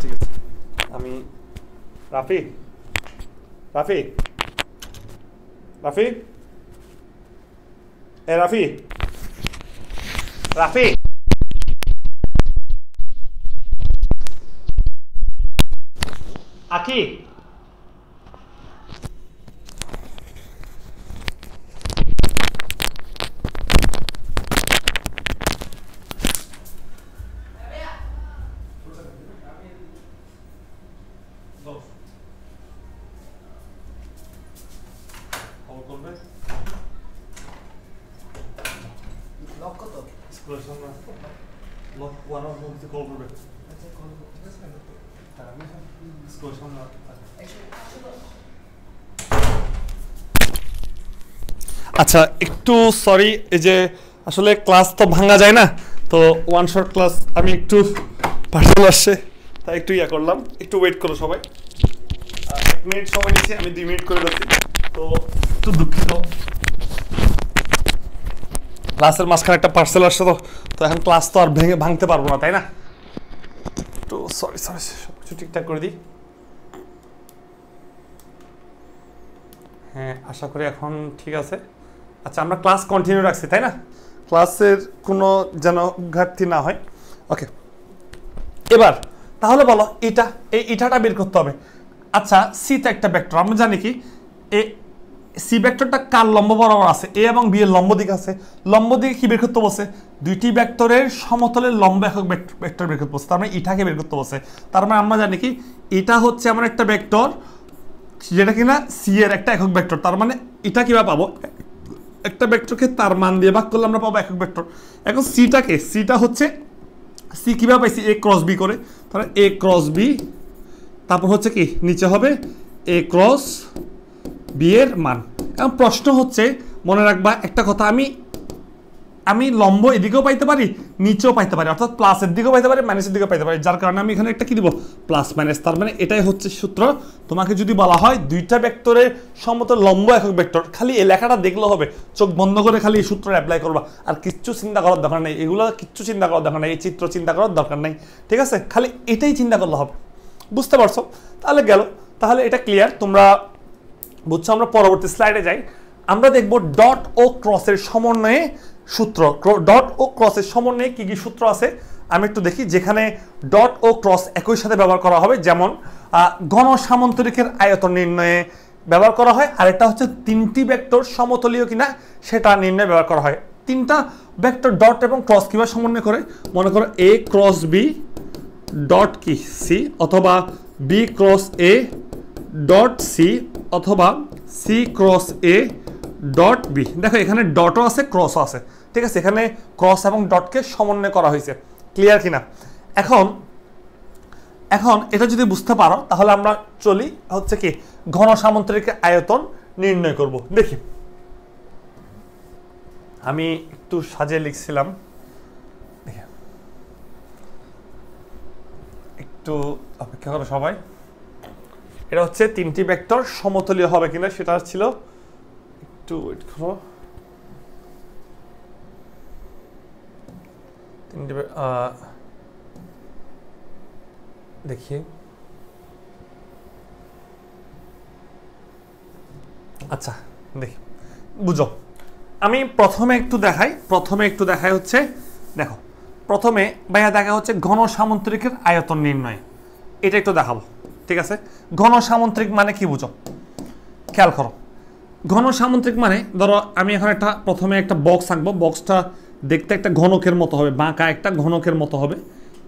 ঠিক আছে আমি Rafi Rafi. Rafi. Eh, Rafi. Rafi. Aquí. আচ্ছা একটু সরি এই যে আসলে ক্লাস তো ভাঙা যায় না তো ওয়ান শর্ট ক্লাস আমি একটু পার্সেল আসছে তাই একটু ইয়া করলাম একটু ওয়েট করো সবাই এক মিনিট সময় নিচ্ছি আমি দুই মিনিট করে রাখছি তো একটু দুঃখিত ক্লাসের মাঝখানে একটা পার্সেল আসছে তো তো এখন ক্লাস তো আর ভেঙে ভাঙতে পারবো না তাই না তো সরি সরি সব কিছু ঠিকঠাক করে দিই হ্যাঁ আশা করি এখন ঠিক আছে আচ্ছা আমরা ক্লাস কন্টিনিউ রাখছি তাই না ক্লাসের কোনো যেন ঘাটতি না হয় ওকে এবার তাহলে বলো ইটা এই ইটাটা বের করতে হবে আচ্ছা সিতে একটা ব্যাক্টর আমরা জানি কি এ সি ভেক্টরটা কার লম্ব বরাবর আছে এ এবং বি এর লম্ব দিক আছে লম্ব দিকে কি বের করতে বসে দুইটি ভেক্টরের সমতলের লম্ব একক ভেক্টর বের করতে বসে তার মানে ইটাকে বের করতে বসে তার মানে আমরা জানি কি এটা হচ্ছে আমার একটা ভেক্টর যেটা কিনা সি এর একটা একক ভেক্টর তার মানে এটা কিভাবে পাবো একটা ভেক্টরকে তার মান দিয়ে ভাগ করলে আমরা পাবো একক ভেক্টর এখন সিটাকে সিটা হচ্ছে সি কীভাবে পাইছি এ ক্রস বি করে তাহলে এ ক্রস বি তারপর হচ্ছে কি নিচে হবে এ ক্রস বিয়ের মান কারণ প্রশ্ন হচ্ছে মনে রাখবা একটা কথা আমি আমি লম্ব এদিকেও পাইতে পারি নিচেও পাইতে পারি অর্থাৎ প্লাসের দিকেও পাইতে পারি মাইনাসের দিকেও পাইতে পারি যার কারণে আমি এখানে একটা কী দিব প্লাস মাইনাস তার মানে এটাই হচ্ছে সূত্র তোমাকে যদি বলা হয় দুইটা ভেক্টরের সম্মত লম্ব একক ভেক্টর খালি এই লেখাটা দেখলে হবে চোখ বন্ধ করে খালি এই সূত্র অ্যাপ্লাই করবা আর কিচ্ছু চিন্তা করার দরকার নেই এগুলো কিচ্ছু চিন্তা করার দরকার নেই এই চিত্র চিন্তা করার দরকার নেই ঠিক আছে খালি এটাই চিন্তা করলে হবে বুঝতে পারছো তাহলে গেল তাহলে এটা ক্লিয়ার তোমরা বুঝছো আমরা পরবর্তী স্লাইডে যাই আমরা দেখব ডট ও ক্রসের সমন্বয়ে সূত্র ডট ও ক্রসের সমন্বয়ে কী কী সূত্র আছে আমি একটু দেখি যেখানে ডট ও ক্রস একই সাথে ব্যবহার করা হবে যেমন গণ সামন্তরিকের আয়তন নির্ণয়ে ব্যবহার করা হয় আর এটা হচ্ছে তিনটি ভেক্টর সমতলীয় কিনা সেটা নির্ণয়ে ব্যবহার করা হয় তিনটা ভেক্টর ডট এবং ক্রস কীভাবে সমন্বয় করে মনে করো এ ক্রস বি ডট কি সি অথবা B cross A dot C অথবা C cross A dot B দেখো এখানে ডটও আছে ক্রসও আছে ঠিক আছে এখানে ক্রস এবং ডটকে সমন্বয় করা হয়েছে ক্লিয়ার কিনা এখন এখন এটা যদি বুঝতে পারো তাহলে আমরা চলি হচ্ছে কি ঘন সামন্তরিক আয়তন নির্ণয় করব দেখি আমি একটু সাজে লিখছিলাম একটু অপেক্ষা করো সবাই এটা হচ্ছে তিনটি ভেক্টর সমতলীয় হবে কিনা সেটা ছিল একটু ওয়েট করো তিনটি দেখি আচ্ছা দেখি বুঝো আমি প্রথমে একটু দেখাই প্রথমে একটু দেখাই হচ্ছে দেখো প্রথমে ভাইয়া দেখা হচ্ছে ঘন সামন্তরিকের আয়তন নির্ণয় এটা একটু দেখাবো ঠিক আছে ঘন সামন্ত্রিক মানে কি বুঝো খেয়াল করো ঘন সামন্ত্রিক মানে ধরো আমি এখন একটা প্রথমে একটা বক্স আঁকবো বক্সটা দেখতে একটা ঘনকের মতো হবে বাঁকা একটা ঘনকের মতো হবে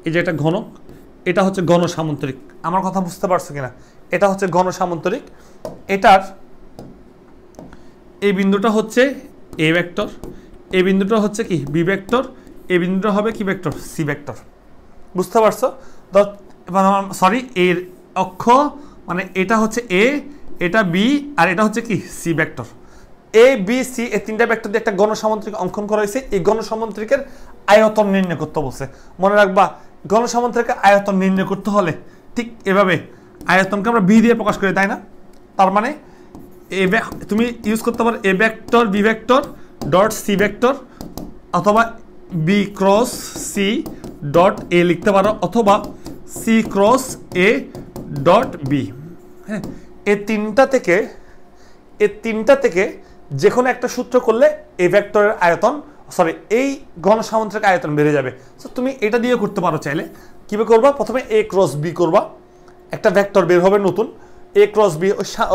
এই যে একটা ঘনক এটা হচ্ছে ঘন আমার কথা বুঝতে পারছো কিনা এটা হচ্ছে ঘন এটার এই বিন্দুটা হচ্ছে এ ভেক্টর এই বিন্দুটা হচ্ছে কি বি ভেক্টর এই বিন্দুটা হবে কি ভেক্টর সি ভেক্টর বুঝতে পারছো ধর সরি এর অক্ষ মানে এটা হচ্ছে এ এটা বি আর এটা হচ্ছে কি C vector A B C A তিনটা ব্যাক্টর দিয়ে একটা গণসামন্ত্রিক অঙ্কন করা হয়েছে এই গণসামন্ত্রিকের আয়তন নির্ণয় করতে বলছে মনে রাখবা গণসামন্ত্রিকের আয়তন নির্ণয় করতে হলে ঠিক এভাবে আয়তনকে আমরা বি দিয়ে প্রকাশ করি তাই না তার মানে এ তুমি ইউজ করতে পারো A vector B vector dot C vector অথবা B cross C dot A লিখতে পারো অথবা C cross A dot B হ্যাঁ এ তিনটা থেকে এ তিনটা থেকে যে কোনো একটা সূত্র করলে এ ভেক্টরের আয়তন সরি এই ঘনসামন্ত্রিক আয়তন বেড়ে যাবে সো তুমি এটা দিয়ে করতে পারো চাইলে কীভাবে করবা প্রথমে এ ক্রস বি করবা একটা ভেক্টর বের হবে নতুন এ ক্রস বি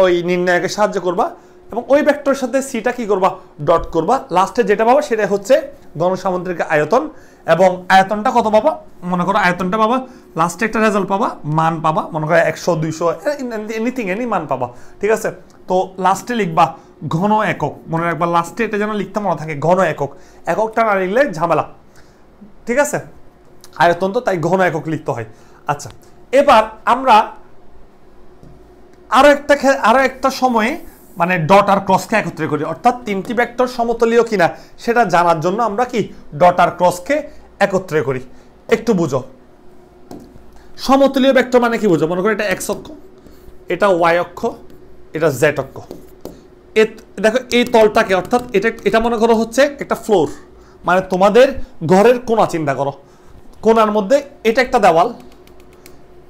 ওই নির্ণায়কে সাহায্য করবা এবং ওই ভেক্টরের সাথে সিটা কি করবা ডট করবা লাস্টে যেটা পাবা সেটা হচ্ছে গণসামুদ্রিক আয়তন এবং আয়তনটা কত পাবা মনে করো আয়তনটা পাবা লাস্টে একটা রেজাল্ট পাবা মান পাবা মনে করো একশো দুইশো এনিথিং এনি মান পাবা ঠিক আছে তো লাস্টে লিখবা ঘন একক মনে রাখবা লাস্টে এটা যেন লিখতে মনে থাকে ঘন একক এককটা না লিখলে ঝামেলা ঠিক আছে আয়তন তো তাই ঘন একক লিখতে হয় আচ্ছা এবার আমরা আরো একটা আরো একটা সময়ে মানে ডট আর ক্রসকে একত্রে করি অর্থাৎ তিনটি ব্যাক্টর সমতলীয় কিনা সেটা জানার জন্য আমরা কি ডট আর ক্রসকে একত্রে করি একটু বুঝো সমতলীয় ব্যাক্টর মানে কি বুঝো মনে করো এটা এক্স অক্ষ এটা ওয়াই অক্ষ এটা জেড অক্ষ এ দেখো এই তলটাকে অর্থাৎ এটা এটা মনে করো হচ্ছে একটা ফ্লোর মানে তোমাদের ঘরের কোনা চিন্তা করো কোনার মধ্যে এটা একটা দেওয়াল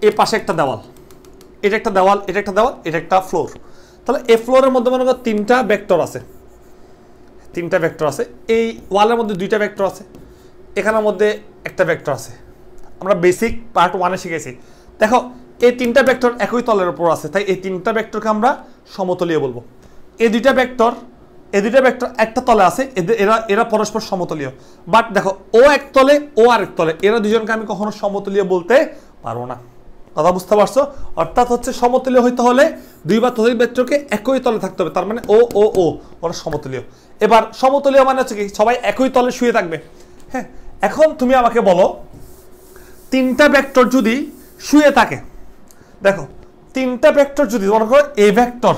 এ পাশে একটা দেওয়াল এটা একটা দেওয়াল এটা একটা দেওয়াল এটা একটা ফ্লোর তাহলে এ ফ্লোরের মধ্যে মনে করো তিনটা ব্যাক্টর আছে তিনটা ব্যাক্টর আছে এই ওয়ালের মধ্যে দুইটা ব্যাক্টর আছে এখানের মধ্যে একটা ব্যাক্টর আছে আমরা বেসিক পার্ট ওয়ানে শিখেছি দেখো এই তিনটা ব্যাক্টর একই তলের উপর আছে তাই এই তিনটা ব্যাক্টরকে আমরা সমতলীয় বলবো এই দুইটা ব্যাক্টর এই দুইটা ব্যাক্টর একটা তলে আছে এদের এরা এরা পরস্পর সমতলীয় বাট দেখো ও এক তলে ও আরেক তলে এরা দুজনকে আমি কখনো সমতলীয় বলতে পারবো না কথা বুঝতে পারছো অর্থাৎ হচ্ছে সমতলীয় হইতে হলে দুই বা ততোধিক বেত্রকে একই তলে থাকতে হবে তার মানে ও ও ও ওরা সমতলীয় এবার সমতলীয় মানে হচ্ছে কি সবাই একই তলে শুয়ে থাকবে হ্যাঁ এখন তুমি আমাকে বলো তিনটা ভেক্টর যদি শুয়ে থাকে দেখো তিনটা ভেক্টর যদি মনে করো A vector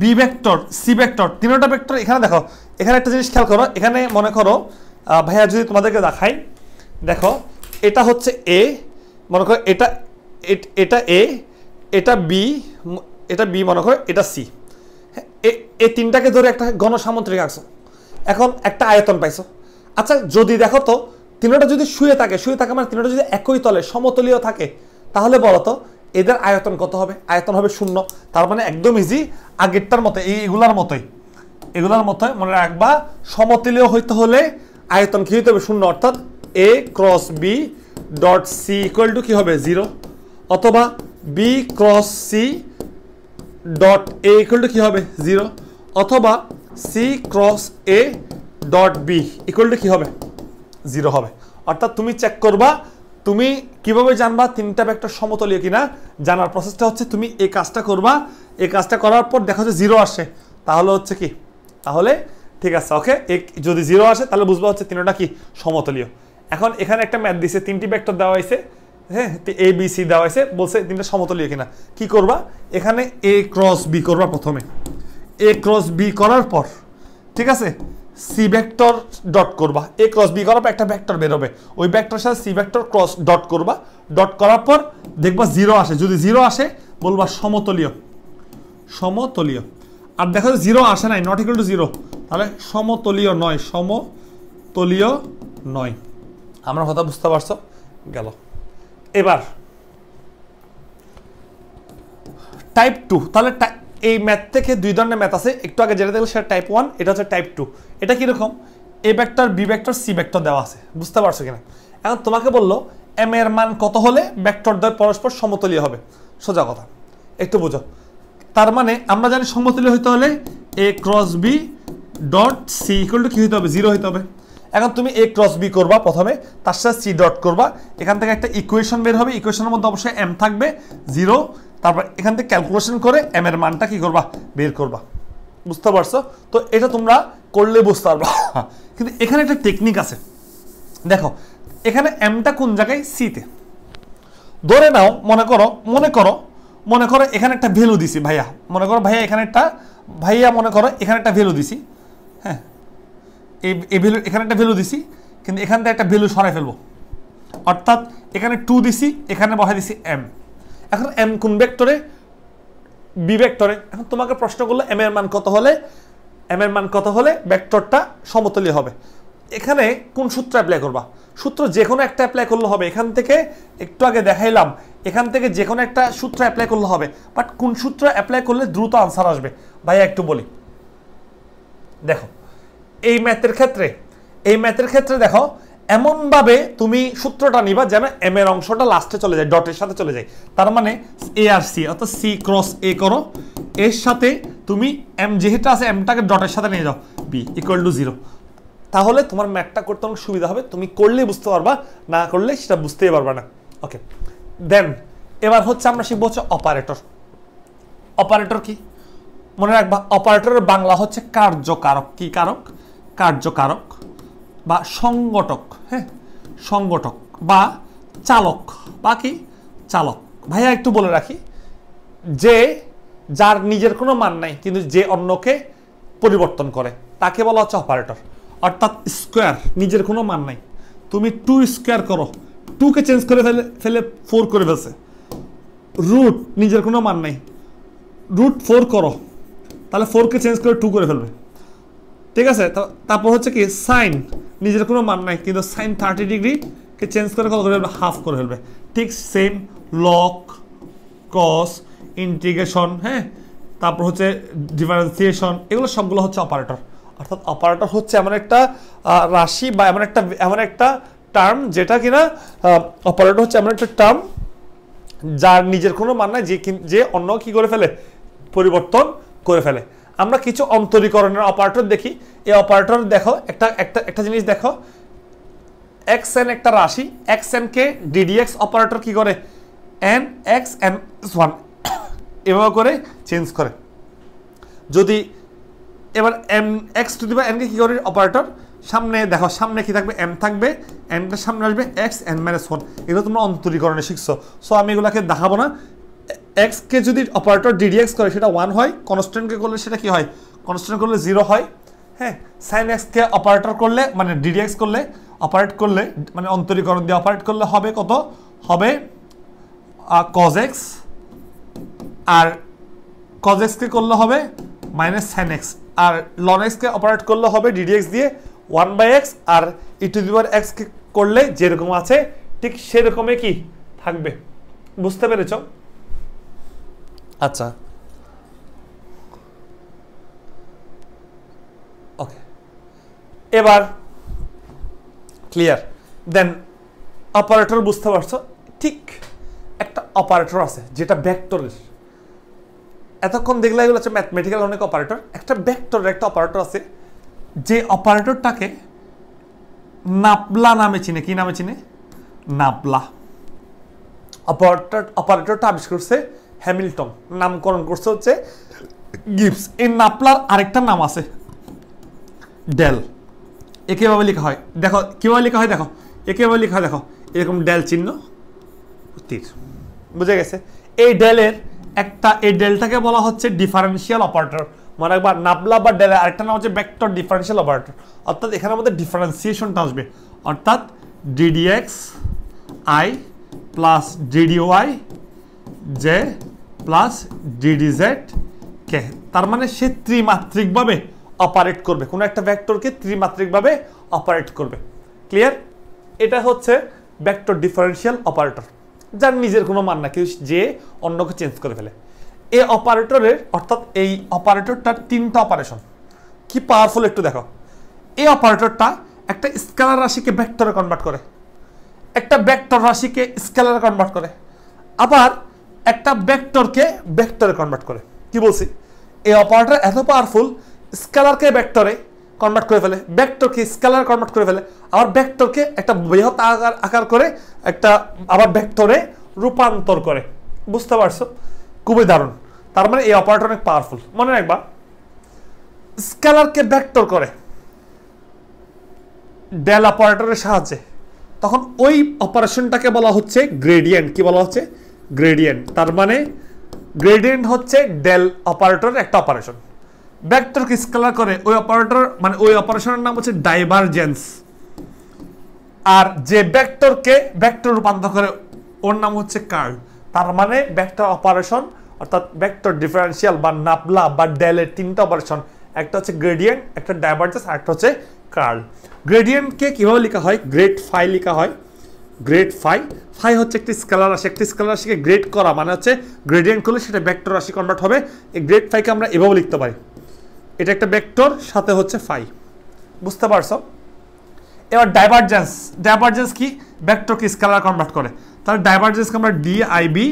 B vector C vector তিনটা ভেক্টর এখানে দেখো এখানে একটা জিনিস খেয়াল করো এখানে মনে করো ভাইয়া যদি তোমাদেরকে দেখাই দেখো এটা হচ্ছে এ মনে করো এটা এটা এ এটা বি এটা বি মনে করো এটা সি এই তিনটাকে ধরে একটা গণসামন্ত্রিক আঁকছো এখন একটা আয়তন পাইছো আচ্ছা যদি দেখো তো তিনটা যদি শুয়ে থাকে শুয়ে থাকে মানে তিনটা যদি একই তলে সমতলীয় থাকে তাহলে বলো তো এদের আয়তন কত হবে আয়তন হবে শূন্য তার মানে একদম ইজি আগেরটার মতো এইগুলার মতোই এগুলার মতো মনে রাখবা সমতলীয় হইতে হলে আয়তন কি হইতে হবে শূন্য অর্থাৎ A cross B dot C equal to কী হবে জিরো অথবা B cross C dot A equal to কী হবে জিরো অথবা C cross A dot B equal to কী হবে জিরো হবে অর্থাৎ তুমি চেক করবা তুমি কিভাবে জানবা তিনটা ভেক্টর সমতলীয় কিনা জানার প্রসেসটা হচ্ছে তুমি এই কাজটা করবা এই কাজটা করার পর দেখা হচ্ছে জিরো আসে তাহলে হচ্ছে কি তাহলে ঠিক আছে ওকে এক যদি জিরো আসে তাহলে বুঝবা হচ্ছে তিনটা কি সমতলীয় এখন এখানে একটা ম্যাথ দিছে তিনটি ভেক্টর দেওয়া হয়েছে হ্যাঁ এ বি সি দেওয়া হয়েছে বলছে তিনটা সমতলীয় কিনা কি করবা এখানে এ ক্রস বি করবা প্রথমে এ ক্রস বি করার পর ঠিক আছে সি ভেক্টর ডট করবা এ ক্রস বি করার পর একটা ভেক্টর বেরোবে ওই ভেক্টরের সাথে সি ভেক্টর ক্রস ডট করবা ডট করার পর দেখবা জিরো আসে যদি জিরো আসে বলবা সমতলীয় সমতলীয় আর দেখো জিরো আসে নাই নট ইকুয়াল টু জিরো তাহলে সমতলীয় নয় সমতলীয় নয় আমরা কথা বুঝতে পারছো গেল এবার টাইপ টু তাহলে এই ম্যাথ থেকে দুই ধরনের ম্যাথ আছে একটু আগে যেটা দেখলো সেটা টাইপ ওয়ান এটা হচ্ছে টাইপ টু এটা কীরকম A vector B vector C vector দেওয়া আছে বুঝতে পারছো কিনা এখন তোমাকে বললো এম এর মান কত হলে দ্বয় পরস্পর সমতলীয় হবে সোজা কথা একটু বোঝো তার মানে আমরা জানি সমতলীয় হইতে হলে A cross B dot C equal to কী হইতে হবে জিরো হইতে হবে এখন তুমি এ ক্রস বি করবা প্রথমে তার সাথে সি ডট করবা এখান থেকে একটা ইকুয়েশন বের হবে ইকুয়েশনের মধ্যে অবশ্যই এম থাকবে জিরো তারপর এখান থেকে ক্যালকুলেশন করে এম এর মানটা কি করবা বের করবা বুঝতে পারছো তো এটা তোমরা করলে বুঝতে পারবা কিন্তু এখানে একটা টেকনিক আছে দেখো এখানে এমটা কোন জায়গায় সিতে ধরে নাও মনে করো মনে করো মনে করো এখানে একটা ভ্যালু দিছি ভাইয়া মনে করো ভাইয়া এখানে একটা ভাইয়া মনে করো এখানে একটা ভ্যালু দিছি হ্যাঁ এই ভ্যালু এখানে একটা ভ্যালু দিছি কিন্তু এখান থেকে একটা ভ্যালু সরাই ফেলবো অর্থাৎ এখানে টু দিছি এখানে বসাই দিছি এম এখন এম কোন ভেক্টরে বি ভেক্টরে এখন তোমাকে প্রশ্ন করলো এম এর মান কত হলে এম এর মান কত হলে ভেক্টরটা সমতলীয় হবে এখানে কোন সূত্র অ্যাপ্লাই করবা সূত্র যে কোনো একটা অ্যাপ্লাই করলে হবে এখান থেকে একটু আগে দেখাইলাম এখান থেকে যে কোনো একটা সূত্র অ্যাপ্লাই করলে হবে বাট কোন সূত্র অ্যাপ্লাই করলে দ্রুত আনসার আসবে ভাইয়া একটু বলি দেখো এই ম্যাথের ক্ষেত্রে এই ম্যাথের ক্ষেত্রে দেখো এমনভাবে তুমি সূত্রটা নিবা যেন এম এর অংশটা লাস্টে চলে যায় ডটের সাথে চলে যায় তার মানে এ আর সি অর্থাৎ সি ক্রস এ করো এর সাথে তুমি এম যেহেতু আছে এমটাকে ডটের সাথে নিয়ে যাও বি ইকুয়াল টু জিরো তাহলে তোমার ম্যাথটা করতে অনেক সুবিধা হবে তুমি করলে বুঝতে পারবা না করলে সেটা বুঝতেই পারবা না ওকে দেন এবার হচ্ছে আমরা শিখবো হচ্ছে অপারেটর অপারেটর কি মনে রাখবা অপারেটরের বাংলা হচ্ছে কার্যকারক কি কারক কার্যকারক বা সংগঠক হ্যাঁ সংগঠক বা চালক বা কি চালক ভাইয়া একটু বলে রাখি যে যার নিজের কোনো মান নাই কিন্তু যে অন্যকে পরিবর্তন করে তাকে বলা হচ্ছে অপারেটর অর্থাৎ স্কোয়ার নিজের কোনো মান নাই তুমি টু স্কোয়ার করো টুকে চেঞ্জ করে ফেলে ফেলে ফোর করে ফেলছে রুট নিজের কোনো মান নাই রুট ফোর করো তাহলে ফোরকে চেঞ্জ করে টু করে ফেলবে ঠিক আছে তারপর হচ্ছে কি সাইন নিজের কোনো মান নাই কিন্তু সাইন থার্টি ডিগ্রিকে চেঞ্জ করে কত করে হাফ করে ফেলবে ঠিক সেম লক কস ইন্টিগ্রেশন হ্যাঁ তারপর হচ্ছে ডিফারেন্সিয়েশন এগুলো সবগুলো হচ্ছে অপারেটর অর্থাৎ অপারেটর হচ্ছে এমন একটা রাশি বা এমন একটা এমন একটা টার্ম যেটা কিনা অপারেটর হচ্ছে এমন একটা টার্ম যার নিজের কোনো মান নাই যে যে অন্য কি করে ফেলে পরিবর্তন করে ফেলে আমরা কিছু অন্তরীকরণের অপারেটর দেখি এই অপারেটর দেখো একটা একটা একটা জিনিস দেখো এক্স এন একটা রাশি এক্স এনকে ডিডিএক্স অপারেটর কি করে এন এক্স এন ওয়ান এভাবে করে চেঞ্জ করে যদি এবার এম এক্স টু দিবা এনকে কী করে অপারেটর সামনে দেখো সামনে কি থাকবে এম থাকবে এনটা সামনে আসবে এক্স এন মাইনাস ওয়ান এগুলো তোমরা অন্তরীকরণে শিখছো সো আমি এগুলোকে দেখাবো না এক্সকে যদি অপারেটর ডিডিএক্স করে সেটা ওয়ান হয় কনস্ট্যান্টকে করলে সেটা কি হয় কনস্ট্যান্ট করলে জিরো হয় হ্যাঁ সাইন এক্সকে অপারেটর করলে মানে ডিডিএক্স করলে অপারেট করলে মানে অন্তরীকরণ দিয়ে অপারেট করলে হবে কত হবে কজ এক্স আর কজ এক্সকে করলে হবে মাইনাস সাইন এক্স আর লন এক্সকে অপারেট করলে হবে ডিডিএক্স দিয়ে ওয়ান বাই এক্স আর ইটু দিবার এক্সকে করলে যেরকম আছে ঠিক সেরকমই কি থাকবে বুঝতে পেরেছ আচ্ছা ওকে এবার ক্লিয়ার দেন অপারেটর বুঝতে পারছো ঠিক একটা অপারেটর আছে যেটা ব্যাক্টরের এতক্ষণ দেখলে এগুলো হচ্ছে ম্যাথমেটিক্যাল অনেক অপারেটর একটা ব্যাক্টরের একটা অপারেটর আছে যে অপারেটরটাকে নাপলা নামে চিনে কি নামে চিনে নাপলা অপারেটর অপারেটরটা আবিষ্কার করছে হ্যামিল্টন নামকরণ করছে হচ্ছে গিফস এই নাপলার আরেকটা নাম আছে ডেল একেভাবে লেখা হয় দেখো কীভাবে লেখা হয় দেখো একেভাবে লেখা হয় দেখো এরকম ডেল চিহ্ন তীর বুঝে গেছে এই ডেলের একটা এই ডেলটাকে বলা হচ্ছে ডিফারেন্সিয়াল অপারেটর মনে একবার নাবলা বা ডেলের আরেকটা নাম হচ্ছে ভেক্টর ডিফারেন্সিয়াল অপারেটর অর্থাৎ এখানে আমাদের ডিফারেন্সিয়েশনটা আসবে অর্থাৎ d d x I plus d d y J plus d d z K তার মানে সে ত্রিমাত্রিকভাবে অপারেট করবে কোনো একটা ভেক্টরকে ত্রিমাত্রিকভাবে অপারেট করবে ক্লিয়ার এটা হচ্ছে ভেক্টর ডিফারেন্সিয়াল অপারেটর যার নিজের কোনো মান না কেউ যে অন্যকে চেঞ্জ করে ফেলে এই অপারেটরের অর্থাৎ এই অপারেটরটার তিনটা অপারেশন কি পাওয়ারফুল একটু দেখো এই অপারেটরটা একটা স্কেলার রাশিকে ভেক্টরে কনভার্ট করে একটা ভেক্টর রাশিকে স্কেলারে কনভার্ট করে আবার একটা ব্যাক্টরকে ব্যাক্টরে কনভার্ট করে কি বলছি এই অপারেটর এত পাওয়ারফুল স্কেলারকে ব্যাক্টরে কনভার্ট করে ফেলে ব্যাক্টরকে স্কেলার কনভার্ট করে ফেলে আবার ব্যাক্টরকে একটা বৃহৎ আকার আকার করে একটা আবার ব্যাক্টরে রূপান্তর করে বুঝতে পারছো খুবই দারুণ তার মানে এই অপারেটর অনেক পাওয়ারফুল মনে রাখবা স্কেলারকে ব্যাক্টর করে ডেল অপারেটরের সাহায্যে তখন ওই অপারেশনটাকে বলা হচ্ছে গ্রেডিয়েন্ট কি বলা হচ্ছে গ্রেডিয়েন্ট তার মানে গ্রেডিয়েন্ট হচ্ছে ডেল অপারেটরের একটা অপারেশন ভেক্টর স্কেলার করে ওই অপারেটর মানে ওই অপারেশনের নাম হচ্ছে ডাইভারজেন্স আর যে ভেক্টরকে ভেক্টর রূপান্তর করে ওর নাম হচ্ছে কার্ল তার মানে ভেক্টর অপারেশন অর্থাৎ ভেক্টর ডিফারেন্সিয়াল বা নাপলা বা ডেলের তিনটা অপারেশন একটা হচ্ছে গ্রেডিয়েন্ট একটা ডাইভারজেন্স আর একটা হচ্ছে কার্ল গ্রেডিয়েন্টকে কীভাবে লেখা হয় গ্রেট ফাই লেখা হয় গ্রেড ফাই ফাই হচ্ছে একটি স্কেলার রাশি একটি স্কেলার রাশিকে গ্রেড করা মানে হচ্ছে গ্রেডিয়েন্ট করলে সেটা ব্যাক্টর রাশি কনভার্ট হবে এই গ্রেড ফাইকে আমরা এভাবে লিখতে পারি এটা একটা ব্যাক্টর সাথে হচ্ছে ফাই বুঝতে পারছো এবার ডাইভার্জেন্স ডাইভার্জেন্স কি ব্যাক্টরকে স্কেলার কনভার্ট করে তাহলে ডাইভার্জেন্সকে আমরা ডিআইবি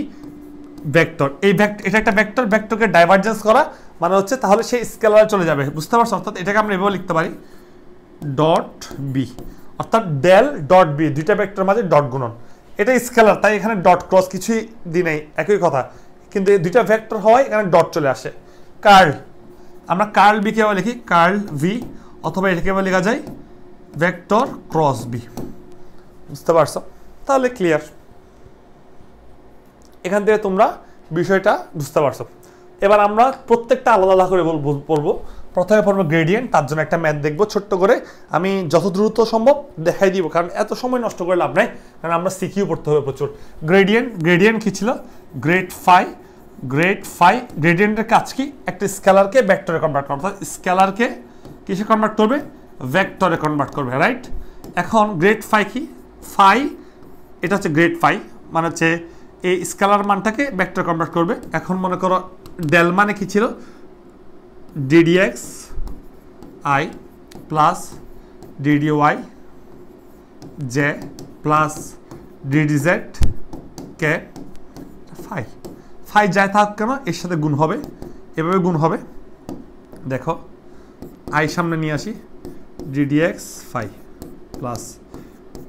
ভেক্টর এই ভেক্টর এটা একটা ভেক্টর ভেক্টরকে ডাইভার্জেন্স করা মানে হচ্ছে তাহলে সেই স্কেলার চলে যাবে বুঝতে পারছো অর্থাৎ এটাকে আমরা এভাবে লিখতে পারি ডট বি অর্থাৎ ডেল ডট বি দুইটা ভেক্টরের মাঝে ডট গুণন এটা স্কেলার তাই এখানে ডট ক্রস কিছুই দি নেই একই কথা কিন্তু এই দুইটা ভেক্টর হওয়ায় এখানে ডট চলে আসে কার্ল আমরা কার্ল বি কীভাবে লিখি কার্ল ভি অথবা এটাকে লেখা যায় ভেক্টর ক্রস বি বুঝতে পারছো তাহলে ক্লিয়ার এখান থেকে তোমরা বিষয়টা বুঝতে পারছো এবার আমরা প্রত্যেকটা আলাদা আলাদা করে বলবো প্রথমে পড়বো গ্রেডিয়েন্ট তার জন্য একটা ম্যাথ দেখবো ছোট্ট করে আমি যত দ্রুত সম্ভব দেখাই দিব কারণ এত সময় নষ্ট করে লাভ নাই কারণ আমরা সিকিউ পড়তে হবে প্রচুর গ্রেডিয়েন্ট গ্রেডিয়েন্ট কী ছিল গ্রেড ফাই গ্রেড ফাই গ্রেডিয়েন্টের কাজ কি একটা স্কেলারকে ব্যাক্টরে কনভার্ট করবে অর্থাৎ স্কেলারকে কিসে কনভার্ট করবে ভ্যাক্টরে কনভার্ট করবে রাইট এখন গ্রেড ফাই কি ফাই এটা হচ্ছে গ্রেড ফাই মানে হচ্ছে এই স্কেলার মানটাকে ব্যাক্টরে কনভার্ট করবে এখন মনে করো ডেল মানে কী ছিল ddx i plus ddy j plus d d z K phi phi যাই থাক কেন এর সাথে গুণ হবে এভাবে গুণ হবে দেখো আই সামনে নিয়ে আসি d d x phi plus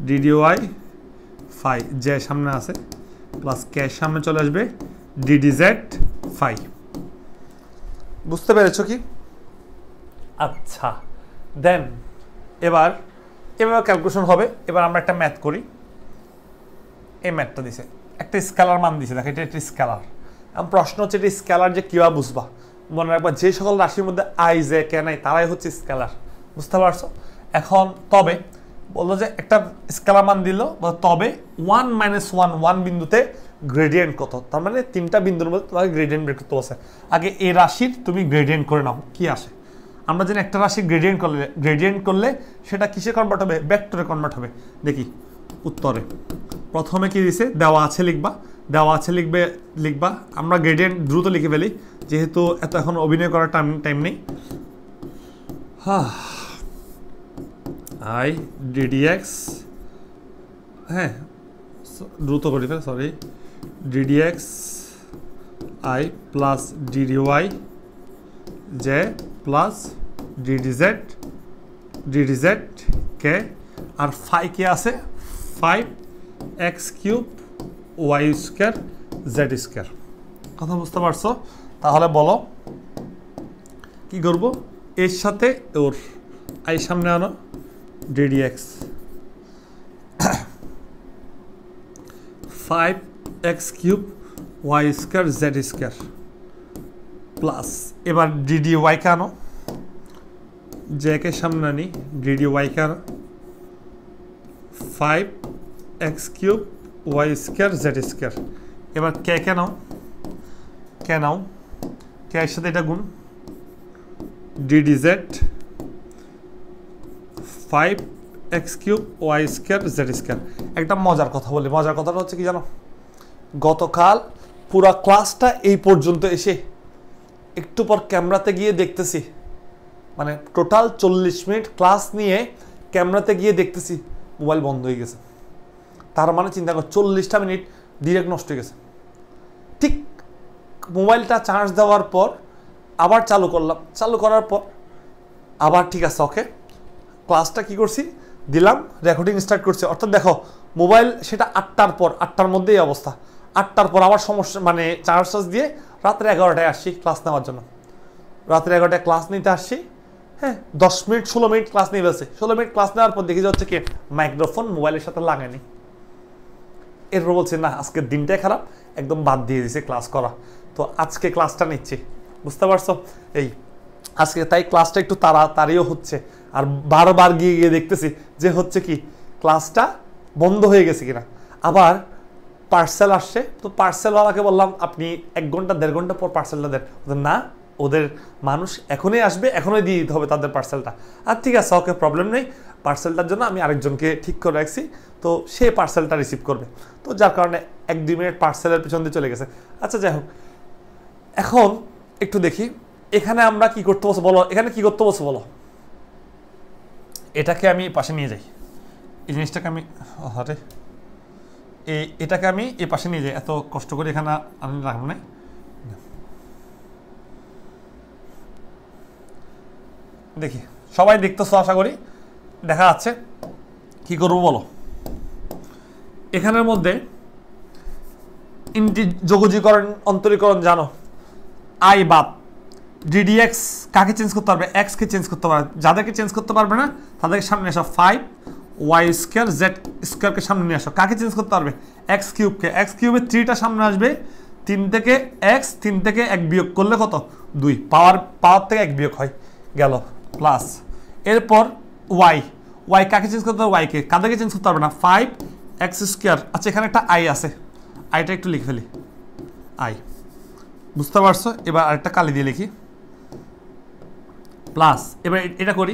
d d y phi j সামনে আছে প্লাস কে সামনে চলে আসবে ডিডিজেড ফাই বুঝতে পেরেছো কি আচ্ছা দেন এবার এভাবে ক্যালকুলেশন হবে এবার আমরা একটা ম্যাথ করি এই ম্যাথটা দিছে একটা স্কেলার মান দিছে দেখো এটা একটা স্কেলার এখন প্রশ্ন হচ্ছে এটা স্কেলার যে কীভাবে বুঝবা মনে রাখবা যে সকল রাশির মধ্যে আই যে কে নাই তারাই হচ্ছে স্কেলার বুঝতে পারছো এখন তবে বললো যে একটা স্কেলার মান দিল তবে ওয়ান মাইনাস ওয়ান ওয়ান বিন্দুতে গ্রেডিয়েন্ট কত তার মানে তিনটা বিন্দুর মধ্যে তোমাকে গ্রেডিয়েন্ট বের করতে বসে আগে এ রাশির তুমি গ্রেডিয়েন্ট করে নাও কি আসে আমরা যেন একটা রাশি গ্রেডিয়েন্ট করলে গ্রেডিয়েন্ট করলে সেটা কিসে কনভার্ট হবে ব্যাক্টরে কনভার্ট হবে দেখি উত্তরে প্রথমে কি দিছে দেওয়া আছে লিখবা দেওয়া আছে লিখবে লিখবা আমরা গ্রেডিয়েন্ট দ্রুত লিখে ফেলি যেহেতু এত এখন অভিনয় করার টাইম টাইম নেই হাই আই ডিডিএক্স হ্যাঁ দ্রুত করি sorry d d x I plus d d y J plus d d z d d z k আর ফাই কে আছে five x cube y square z square কথা বুঝতে পারছো তাহলে বলো কি করব এর সাথে ওর আই সামনে আনো d d x five x cube y square z square plus এবার ডিডি ওয়াই কানো জ্যাকের সামনে আনি ডিডি ওয়াই কানো five x cube y square z square এবার কে কে নাও কে কে এর সাথে এটা গুণ d d z five x cube y square z square একটা মজার কথা বলি মজার কথাটা হচ্ছে কি জানো গতকাল পুরা ক্লাসটা এই পর্যন্ত এসে একটু পর ক্যামেরাতে গিয়ে দেখতেছি মানে টোটাল চল্লিশ মিনিট ক্লাস নিয়ে ক্যামেরাতে গিয়ে দেখতেছি মোবাইল বন্ধ হয়ে গেছে তার মানে চিন্তা কর চল্লিশটা মিনিট ডিরেক্ট নষ্ট হয়ে গেছে ঠিক মোবাইলটা চার্জ দেওয়ার পর আবার চালু করলাম চালু করার পর আবার ঠিক আছে ওকে ক্লাসটা কি করছি দিলাম রেকর্ডিং স্টার্ট করছি অর্থাৎ দেখো মোবাইল সেটা আটটার পর আটটার মধ্যেই অবস্থা আটটার পর আবার সমস্যা মানে চার্জ চার্জ দিয়ে রাত্রে এগারোটায় আসছি ক্লাস নেওয়ার জন্য রাত্রে এগারোটায় ক্লাস নিতে আসছি হ্যাঁ দশ মিনিট ষোলো মিনিট ক্লাস নিয়ে ফেলছে ষোলো মিনিট ক্লাস নেওয়ার পর দেখি হচ্ছে কি মাইক্রোফোন মোবাইলের সাথে লাগেনি এরপর বলছি না আজকের দিনটাই খারাপ একদম বাদ দিয়ে দিছে ক্লাস করা তো আজকে ক্লাসটা নিচ্ছি বুঝতে পারছো এই আজকে তাই ক্লাসটা একটু তাড়াতাড়িও হচ্ছে আর বারবার গিয়ে গিয়ে দেখতেছি যে হচ্ছে কি ক্লাসটা বন্ধ হয়ে গেছে কিনা আবার পার্সেল আসছে তো পার্সেলওয়ালাকে বললাম আপনি এক ঘন্টা দেড় ঘন্টা পর পার্সেলটা দেন না ওদের মানুষ এখনই আসবে এখনই দিয়ে দিতে হবে তাদের পার্সেলটা আর ঠিক আছে ওকে প্রবলেম নেই পার্সেলটার জন্য আমি আরেকজনকে ঠিক করে রাখছি তো সে পার্সেলটা রিসিভ করবে তো যার কারণে এক দুই মিনিট পার্সেলের পিছন দিয়ে চলে গেছে আচ্ছা যাই হোক এখন একটু দেখি এখানে আমরা কি করতে বসে বলো এখানে কি করতে বসে বলো এটাকে আমি পাশে নিয়ে যাই এই জিনিসটাকে আমি আরে এই এটাকে আমি এ পাশে নিয়ে যাই এত কষ্ট করে এখানে আমি রাখবো না দেখি সবাই দেখতেছো আশা করি দেখা যাচ্ছে কি করব বলো এখানের মধ্যে ইন্টি যোগজীকরণ অন্তরীকরণ জানো আই বাপ ডিডিএক্স কাকে চেঞ্জ করতে পারবে এক্সকে চেঞ্জ করতে পারবে যাদেরকে চেঞ্জ করতে পারবে না তাদেরকে সামনে সব ফাইভ ওয়াই স্কোয়ার জেড স্কোয়ারকে সামনে নিয়ে আসো কাকে চেঞ্জ করতে পারবে এক্স কিউবকে এক্স কিউবের থ্রিটা সামনে আসবে তিন থেকে এক্স তিন থেকে এক বিয়োগ করলে কত দুই পাওয়ার পাওয়ার থেকে এক বিয়োগ হয় গেল প্লাস এরপর ওয়াই ওয়াই কাকে চেঞ্জ করতে পারবে ওয়াইকে কাদেরকে চেঞ্জ করতে পারবে না ফাইভ এক্স স্কোয়ার আচ্ছা এখানে একটা আই আছে আইটা একটু লিখে ফেলি আই বুঝতে পারছো এবার আরেকটা কালি দিয়ে লিখি প্লাস এবার এটা করি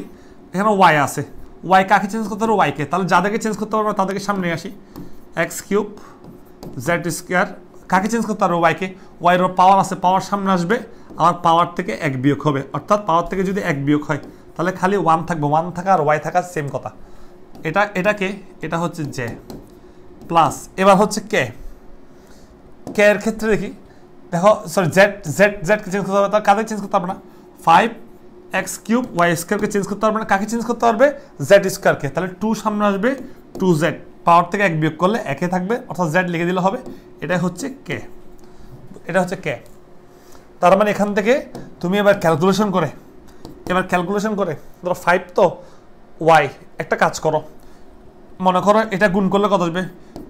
এখানে ওয়াই আছে ওয়াই কাকে চেঞ্জ করতে পারবো ওয়াইকে তাহলে যাদেরকে চেঞ্জ করতে পারবো তাদেরকে সামনে আসি এক্স কিউব জেড স্কোয়ার কাকে চেঞ্জ করতে পারবো ওয়াইকে ওয়াইয়ের পাওয়ার আছে পাওয়ার সামনে আসবে আবার পাওয়ার থেকে এক বিয়োগ হবে অর্থাৎ পাওয়ার থেকে যদি এক বিয়োগ হয় তাহলে খালি ওয়ান থাকবে ওয়ান থাকা আর ওয়াই থাকার সেম কথা এটা এটাকে এটা হচ্ছে জে প্লাস এবার হচ্ছে কে কে এর ক্ষেত্রে দেখি দেখো সরি জেড জেড জেডকে চেঞ্জ করতে হবে তার কাদের চেঞ্জ করতে হবে না ফাইভ এক্স কিউব ওয়াই স্কোয়ারকে চেঞ্জ করতে পারবে না কাকে চেঞ্জ করতে পারবে জেড স্কোয়ারকে তাহলে টু সামনে আসবে টু জেড পাওয়ার থেকে এক বিয়োগ করলে একে থাকবে অর্থাৎ জেড লিখে দিলে হবে এটা হচ্ছে কে এটা হচ্ছে কে তার মানে এখান থেকে তুমি এবার ক্যালকুলেশন করে এবার ক্যালকুলেশন করে ধরো ফাইভ তো ওয়াই একটা কাজ করো মনে করো এটা গুণ করলে কত আসবে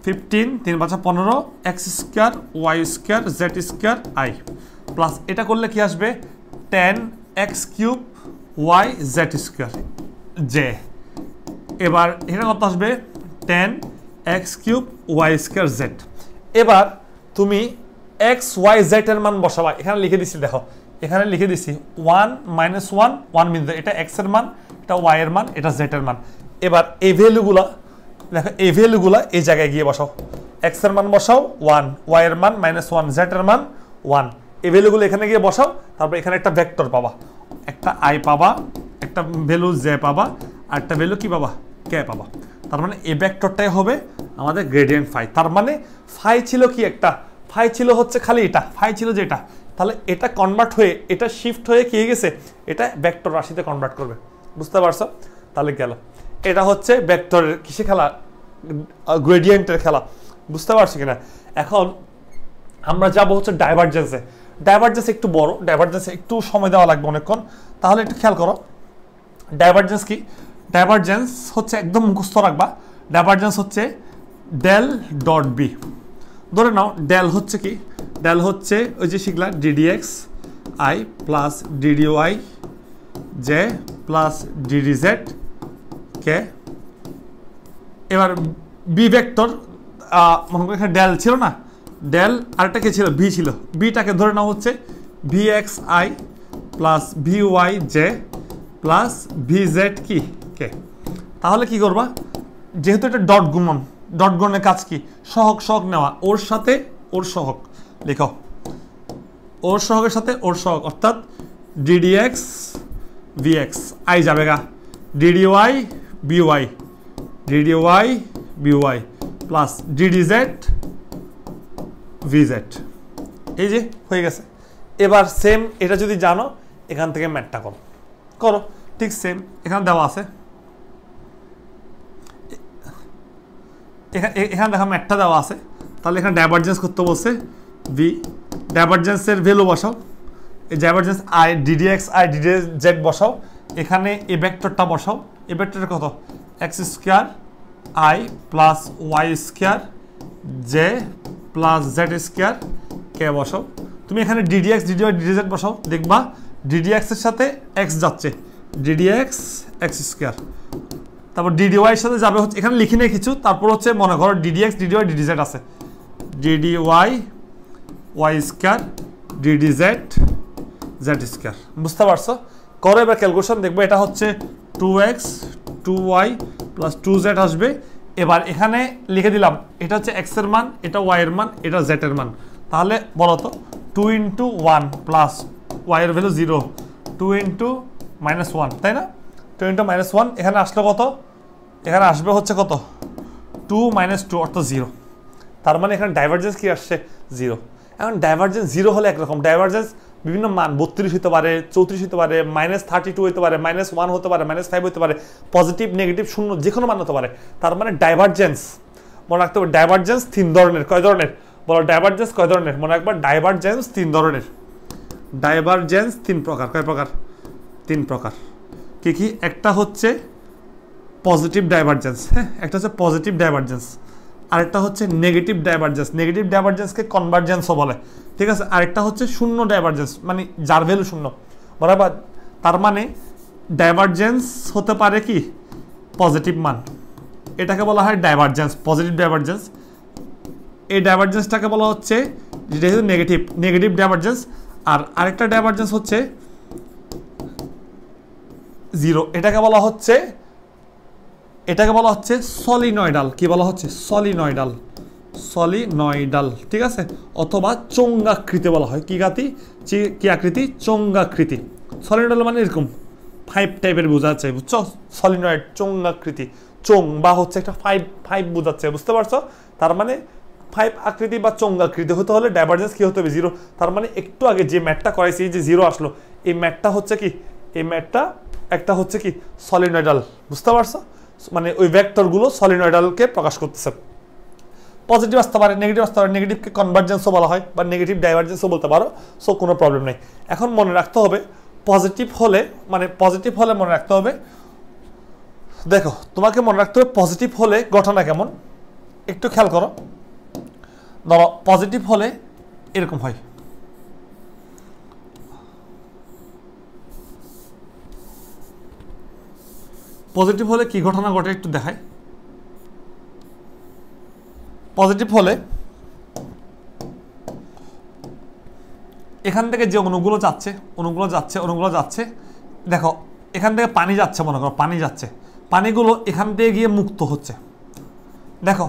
ফিফটিন তিন পাঁচা পনেরো x square y square z square i plus এটা করলে কি আসবে ten x cube y z square j এবার এটা কত আসবে ten x cube y square z এবার তুমি এক্স ওয়াই জেড এর মান বসাবা এখানে লিখে দিছি দেখো এখানে লিখে দিছি one minus one one mean এটা এক্স এর মান এটা ওয়াই এর মান এটা জেড এর মান এবার এই ভ্যালুগুলা দেখো এই ভ্যালুগুলা এই জায়গায় গিয়ে বসাও এক্স এর মান বসাও ওয়ান ওয়াই এর মান মাইনাস ওয়ান জেড এর মান ওয়ান ভ্যালুগুলো এখানে গিয়ে বসাও তারপর এখানে একটা ভেক্টর পাবা একটা আই পাবা একটা ভ্যালু জে পাবা আর একটা ভ্যালু কী পাবা কে পাবা তার মানে এ ভ্যাক্টরটাই হবে আমাদের গ্রেডিয়েন্ট ফাই তার মানে ফাই ছিল কি একটা ফাই ছিল হচ্ছে খালি এটা ফাই ছিল যেটা তাহলে এটা কনভার্ট হয়ে এটা শিফট হয়ে কী গেছে এটা ভ্যাক্টর রাশিতে কনভার্ট করবে বুঝতে পারছো তাহলে গেল এটা হচ্ছে ভ্যাক্টরের কিসে খেলা গ্রেডিয়েন্টের খেলা বুঝতে পারছো কিনা এখন আমরা যাবো হচ্ছে ডাইভার্জেন্সে ডাইভার্জেন্স একটু বড় ডাইভার্জেন্স একটু সময় দেওয়া লাগবে অনেকক্ষণ তাহলে একটু খেয়াল করো ডাইভারজেন্স কি ডাইভার্জেন্স হচ্ছে একদম মুখস্থ রাখবা ডাইভার্জেন্স হচ্ছে ডেল ডট বি ধরে নাও ডেল হচ্ছে কি ডেল হচ্ছে ওই যে শিখলা d d x I plus d d y J plus d d z k এবার বি ভেক্টর মনে করি এখানে ডেল ছিল না ডেল আরেকটা কি ছিল ভি ছিল ভিটাকে ধরে নেওয়া হচ্ছে v x I plus v y J plus v z কি কে তাহলে কি করবা যেহেতু এটা ডট গুমন ডট গুমনের কাজ কি সহক সহক নেওয়া ওর সাথে ওর সহক লেখ ওর সহকের সাথে ওর সহক অর্থাৎ ডিডিএক্স ভিএক্স আই যাবে গা d d y b y d d y b y plus z v z এই যে হয়ে গেছে এবার সেম এটা যদি জানো এখান থেকে ম্যাটটা করো করো ঠিক সেম এখানে দেওয়া আছে এখানে এখানে দেখো ম্যাটটা দেওয়া আছে তাহলে এখানে ডাইভারজেন্স করতে বলছে ভি ডাইভারজেন্সের ভ্যালু বসাও এই divergence i d d x i d d z z বসাও এখানে এ ভেক্টরটা বসাও এ ভেক্টরের কত x square i plus y square j plus z square k বসাও তুমি এখানে ডিডিএক্স ডিডিওয়াই ডিডিজেড বসাও দেখবা ডিডিএক্সের সাথে এক্স যাচ্ছে ডিডিএক্স এক্স স্কোয়ার তারপর ডিডিওয়াইয়ের সাথে যাবে হচ্ছে এখানে লিখি নেই কিছু তারপর হচ্ছে মনে করো ডিডিএক্স ডিডিওয়াই ডিডিজেড আছে d d y y square d d z z square বুঝতে পারছো করো এবার ক্যালকুলেশন দেখবো এটা হচ্ছে two x two y plus two z আসবে এবার এখানে লিখে দিলাম এটা হচ্ছে এক্সের মান এটা ওয়াইয়ের মান এটা জেটের মান তাহলে বলো তো টু ইন্টু ওয়ান প্লাস এর value zero two into minus one তাই না টু ইন্টু মাইনাস ওয়ান এখানে আসলো কত এখানে আসবে হচ্ছে কত টু মাইনাস টু অর্থাৎ জিরো তার মানে এখানে ডাইভার্জেন্স কী আসছে জিরো এখন ডাইভার্জেন্স জিরো হলে একরকম ডাইভার্জেন্স বিভিন্ন মান বত্রিশ হতে পারে চৌত্রিশ হতে পারে মাইনাস থার্টি টু হতে পারে মাইনাস ওয়ান হতে পারে মাইনাস ফাইভ হতে পারে পজিটিভ নেগেটিভ শূন্য যে কোনো মান হতে পারে তার মানে ডাইভার্জেন্স মনে রাখতে হবে ডাইভার্জেন্স তিন ধরনের কয় ধরনের বলো ডাইভার্জেন্স কয় ধরনের মনে রাখবার ডাইভার্জেন্স তিন ধরনের ডাইভার্জেন্স তিন প্রকার কয় প্রকার তিন প্রকার কী কী একটা হচ্ছে পজিটিভ ডাইভার্জেন্স হ্যাঁ একটা হচ্ছে পজিটিভ ডাইভার্জেন্স আরেকটা হচ্ছে নেগেটিভ ডাইভারজেন্স নেগেটিভ ডাইভারজেন্সকে কনভার্জেন্সও বলে ঠিক আছে আরেকটা হচ্ছে শূন্য ডাইভারজেন্স মানে যার ভ্যালু শূন্য বরাবর তার মানে ডাইভারজেন্স হতে পারে কি পজিটিভ মান এটাকে বলা হয় ডাইভারজেন্স পজিটিভ ডাইভারজেন্স এই ডাইভারজেন্সটাকে বলা হচ্ছে যেহেতু নেগেটিভ নেগেটিভ ডাইভারজেন্স আর আরেকটা ডাইভারজেন্স হচ্ছে জিরো এটাকে বলা হচ্ছে এটাকে বলা হচ্ছে সলিনয়ডাল কি বলা হচ্ছে সলিনয়ডাল সলিনয়ডাল ঠিক আছে অথবা চোঙ্গাকৃতি বলা হয় কি গাতি কি আকৃতি চোঙ্গাকৃতি সলিনয়ডাল মানে এরকম ফাইভ টাইপের বোঝাচ্ছে বুঝছো সলিনয়েড চোঙ্গাকৃতি চোং বা হচ্ছে একটা ফাইভ ফাইভ বোঝাচ্ছে বুঝতে পারছো তার মানে ফাইভ আকৃতি বা চঙ্গাকৃতি হতে হলে ডাইভার্জেন্স কী হতে হবে জিরো তার মানে একটু আগে যে ম্যাটটা করাইছি যে জিরো আসলো এই ম্যাটটা হচ্ছে কি এই ম্যাটটা একটা হচ্ছে কি সলিনয়েডাল বুঝতে পারছো মানে ওই ভেক্টরগুলো সলিনয়ডালকে প্রকাশ করতেছে পজিটিভ আসতে পারে নেগেটিভ আসতে পারে নেগেটিভকে কনভার্জেন্সও বলা হয় বা নেগেটিভ ডাইভার্জেন্সও বলতে পারো সো কোনো প্রবলেম নেই এখন মনে রাখতে হবে পজিটিভ হলে মানে পজিটিভ হলে মনে রাখতে হবে দেখো তোমাকে মনে রাখতে হবে পজিটিভ হলে ঘটনা কেমন একটু খেয়াল করো ধরো পজিটিভ হলে এরকম হয় পজিটিভ হলে কি ঘটনা ঘটে একটু দেখায় পজিটিভ হলে এখান থেকে যে অনুগুলো যাচ্ছে অনুগুলো যাচ্ছে অনুগুলো যাচ্ছে দেখো এখান থেকে পানি যাচ্ছে মনে করো পানি যাচ্ছে পানিগুলো এখান থেকে গিয়ে মুক্ত হচ্ছে দেখো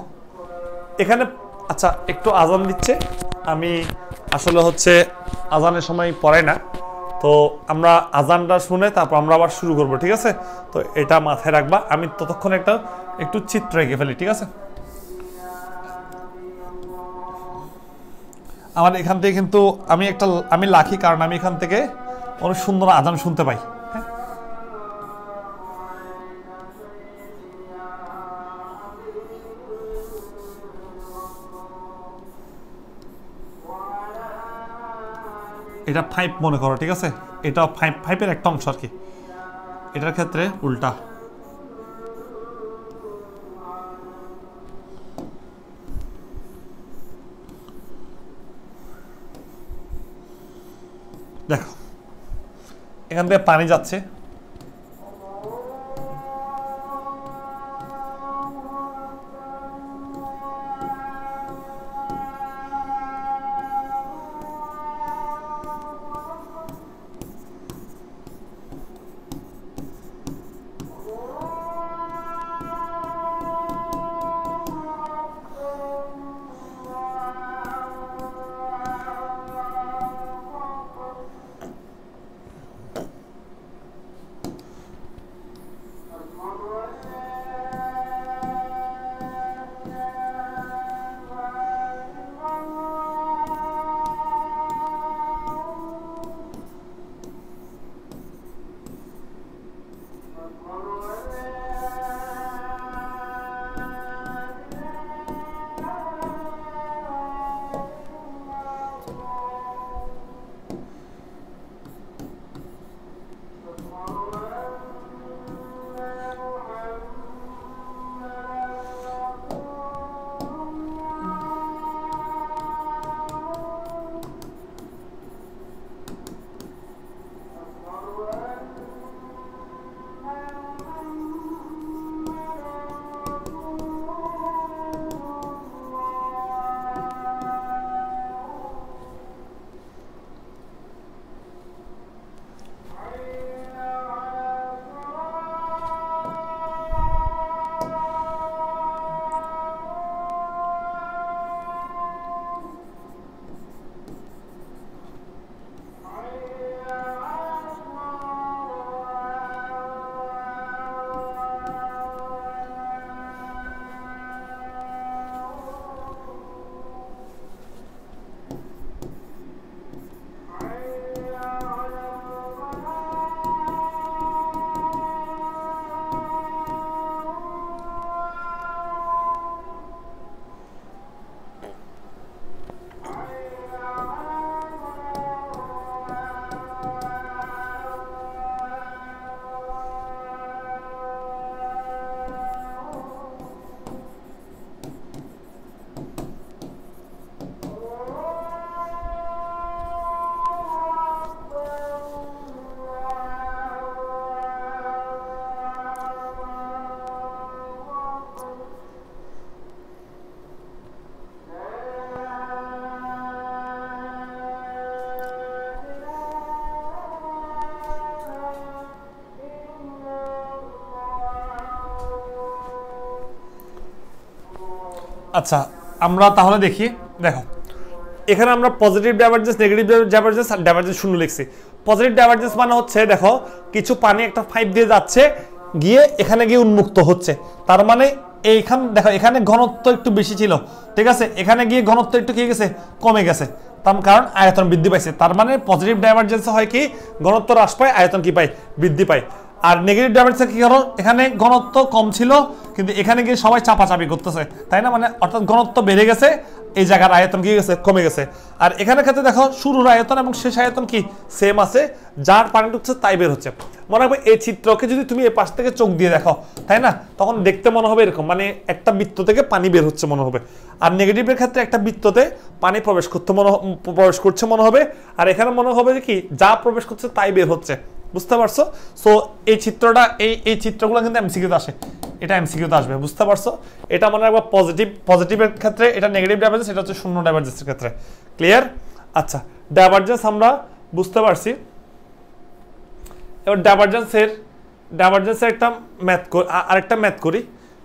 এখানে আচ্ছা একটু আজান দিচ্ছে আমি আসলে হচ্ছে আজানের সময় পড়াই না তো আমরা আজানটা শুনে তারপর আমরা আবার শুরু করব ঠিক আছে তো এটা মাথায় রাখবা আমি ততক্ষণ একটা একটু চিত্র এঁকে ফেলি ঠিক আছে আমার এখান থেকে কিন্তু আমি একটা আমি লাখি কারণ আমি এখান থেকে অনেক সুন্দর আজান শুনতে পাই এটা ফাইভ মনে করো ঠিক আছে এটা ফাইভ ফাইভের একটা অংশ আর কি এটার ক্ষেত্রে উল্টা দেখো এখান থেকে পানি যাচ্ছে আচ্ছা আমরা তাহলে দেখি দেখো এখানে আমরা পজিটিভ ডাইভার্জেন্স নেগেটিভ ডাইভার্জেন্স আর ডাইভার্জেন্স শূন্য লিখছি পজিটিভ ডাইভার্জেন্স মানে হচ্ছে দেখো কিছু পানি একটা পাইপ দিয়ে যাচ্ছে গিয়ে এখানে গিয়ে উন্মুক্ত হচ্ছে তার মানে এইখান দেখো এখানে ঘনত্ব একটু বেশি ছিল ঠিক আছে এখানে গিয়ে ঘনত্ব একটু কি গেছে কমে গেছে তার কারণ আয়তন বৃদ্ধি পাইছে তার মানে পজিটিভ ডাইভার্জেন্স হয় কি ঘনত্ব হ্রাস পায় আয়তন কি পায় বৃদ্ধি পায় আর নেগেটিভ ডাইভার্জেন্স কি কারণ এখানে ঘনত্ব কম ছিল কিন্তু এখানে গিয়ে সবাই চাপাচাপি করতেছে তাই না মানে অর্থাৎ ঘনত্ব বেড়ে গেছে এই জায়গার আয়তন কি গেছে কমে গেছে আর এখানে ক্ষেত্রে দেখো শুরুর আয়তন এবং শেষ আয়তন কি সেম আছে যার পানি ঢুকছে তাই বের হচ্ছে মনে হবে এই চিত্রকে যদি তুমি এ পাশ থেকে চোখ দিয়ে দেখো তাই না তখন দেখতে মনে হবে এরকম মানে একটা বৃত্ত থেকে পানি বের হচ্ছে মনে হবে আর নেগেটিভের ক্ষেত্রে একটা বৃত্ততে পানি প্রবেশ করতে মনে প্রবেশ করছে মনে হবে আর এখানে মনে হবে যে কি যা প্রবেশ করছে তাই বের হচ্ছে বুঝতে পারছো সো এই চিত্রটা এই এই চিত্রগুলো কিন্তু এমসিকিউতে আসে এটা এমসিকিউতে আসবে বুঝতে পারছো এটা মনে রাখবা পজিটিভ পজিটিভের ক্ষেত্রে এটা নেগেটিভ ডাইভার্জেন্স এটা হচ্ছে শূন্য ডাইভার্জেন্সের ক্ষেত্রে ক্লিয়ার আচ্ছা ডাইভার্জেন্স আমরা বুঝতে পারছি এবার ডাইভার্জেন্সের ডাইভার্জেন্সের একটা ম্যাথ আরেকটা ম্যাথ করি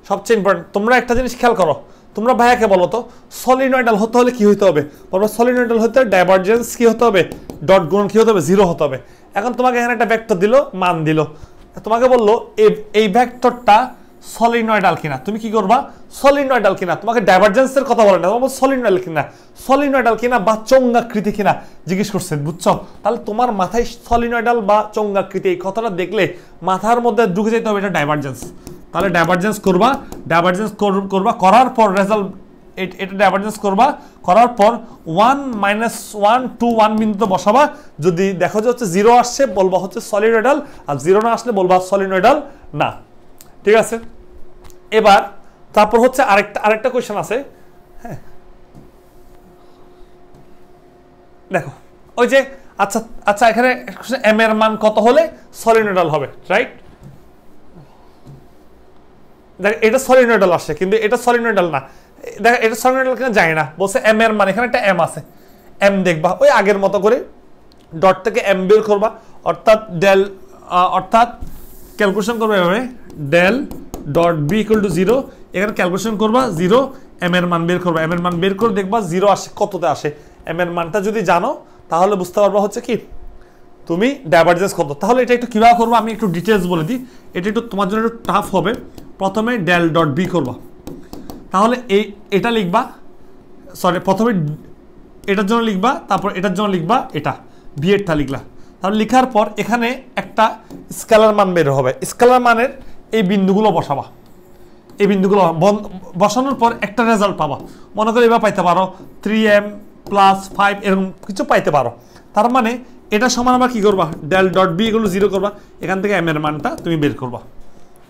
সবচেয়ে ইম্পর্টেন্ট তোমরা একটা জিনিস খেয়াল করো তোমরা ভাইয়াকে বলো তো সলিনয়েডাল হতে হলে কি হতে হবে বলবো সলিনয়েডাল হতে ডাইভার্জেন্স কি হতে হবে ডট গুণ কি হতে হবে জিরো হতে হবে এখন তোমাকে এখানে একটা ভ্যাক্টর দিল মান দিল তোমাকে বললো এই ভেক্টরটা সলিনয়েডাল কিনা তুমি কি করবা সলিনয়েডাল কিনা তোমাকে ডাইভারজেন্সের কথা বলে না তোমার সলিনয়েডাল কিনা ডাল কিনা বা চঙ্গাকৃতি কিনা জিজ্ঞেস করছে বুঝছো তাহলে তোমার মাথায় ডাল বা চঙ্গাকৃতি এই কথাটা দেখলে মাথার মধ্যে ঢুকে যেতে হবে এটা ডাইভারজেন্স তাহলে ডাইভারজেন্স করবা ডাইভারজেন্স করবা করার পর রেজাল্ট এটা ডাইভার্জেন্স করবা করার পর one minus one two one বিন্দুতে বসাবা যদি দেখো যে হচ্ছে জিরো আসছে বলবা হচ্ছে সলিনোডাল আর জিরো না আসলে বলবা সলিনোডাল না ঠিক আছে এবার তারপর হচ্ছে আরেকটা আরেকটা কোয়েশন আছে হ্যাঁ দেখো ওই যে আচ্ছা আচ্ছা এখানে এম এর মান কত হলে সলিনোডাল হবে রাইট দেখ এটা সলিনোডাল আসে কিন্তু এটা সলিনোডাল না দেখ এটা সরকার কিনা জানি না বলছে এম এর মানে এখানে একটা এম আছে এম দেখবা ওই আগের মতো করে ডট থেকে এম বের করবা অর্থাৎ ডেল অর্থাৎ ক্যালকুলেশন করবে এভাবে del dot B equal to zero এখানে ক্যালকুলেশন করবা জিরো এম এর মান বের করবা এম এর মান বের করে দেখবা জিরো আসে কততে আসে এম এর মানটা যদি জানো তাহলে বুঝতে পারবা হচ্ছে কি তুমি ডাইভার্জেন্স কত তাহলে এটা একটু কীভাবে করবো আমি একটু ডিটেলস বলে দিই এটা একটু তোমার জন্য একটু টাফ হবে প্রথমে ডেল ডট বি করবা তাহলে এই এটা লিখবা সরি প্রথমে এটার জন্য লিখবা তারপর এটার জন্য লিখবা এটা তা লিখলা তাহলে লিখার পর এখানে একটা স্কেলার মান বের হবে স্কেলার মানের এই বিন্দুগুলো বসাবা এই বিন্দুগুলো বসানোর পর একটা রেজাল্ট পাবা মনে করো এবার পাইতে পারো থ্রি এম প্লাস ফাইভ এরকম কিছু পাইতে পারো তার মানে এটা সমান আবার কী করবা ডেল ডট বি এগুলো জিরো করবা এখান থেকে এম এর মানটা তুমি বের করবা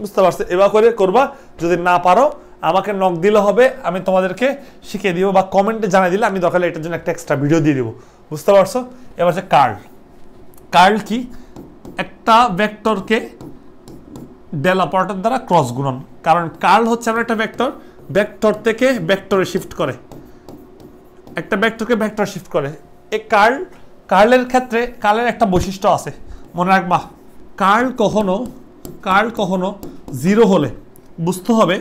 বুঝতে পারছো এবার করে করবা যদি না পারো আমাকে নক দিলে হবে আমি তোমাদেরকে শিখিয়ে দিব বা কমেন্টে জানাই দিলে আমি দরকার এটার জন্য একটা এক্সট্রা ভিডিও দিয়ে দেবো বুঝতে পারছো এবার হচ্ছে কার্ল কার্ল কি একটা ভেক্টরকে ডেল অপারেটর দ্বারা ক্রস গুণন কারণ কার্ল হচ্ছে আমার একটা ভেক্টর ভেক্টর থেকে ভেক্টরে শিফট করে একটা ভেক্টরকে ভেক্টর শিফট করে এই কার্ল কার্লের ক্ষেত্রে কার্লের একটা বৈশিষ্ট্য আছে মনে রাখবা কার্ল কখনো কার্ল কখনো জিরো হলে বুঝতে হবে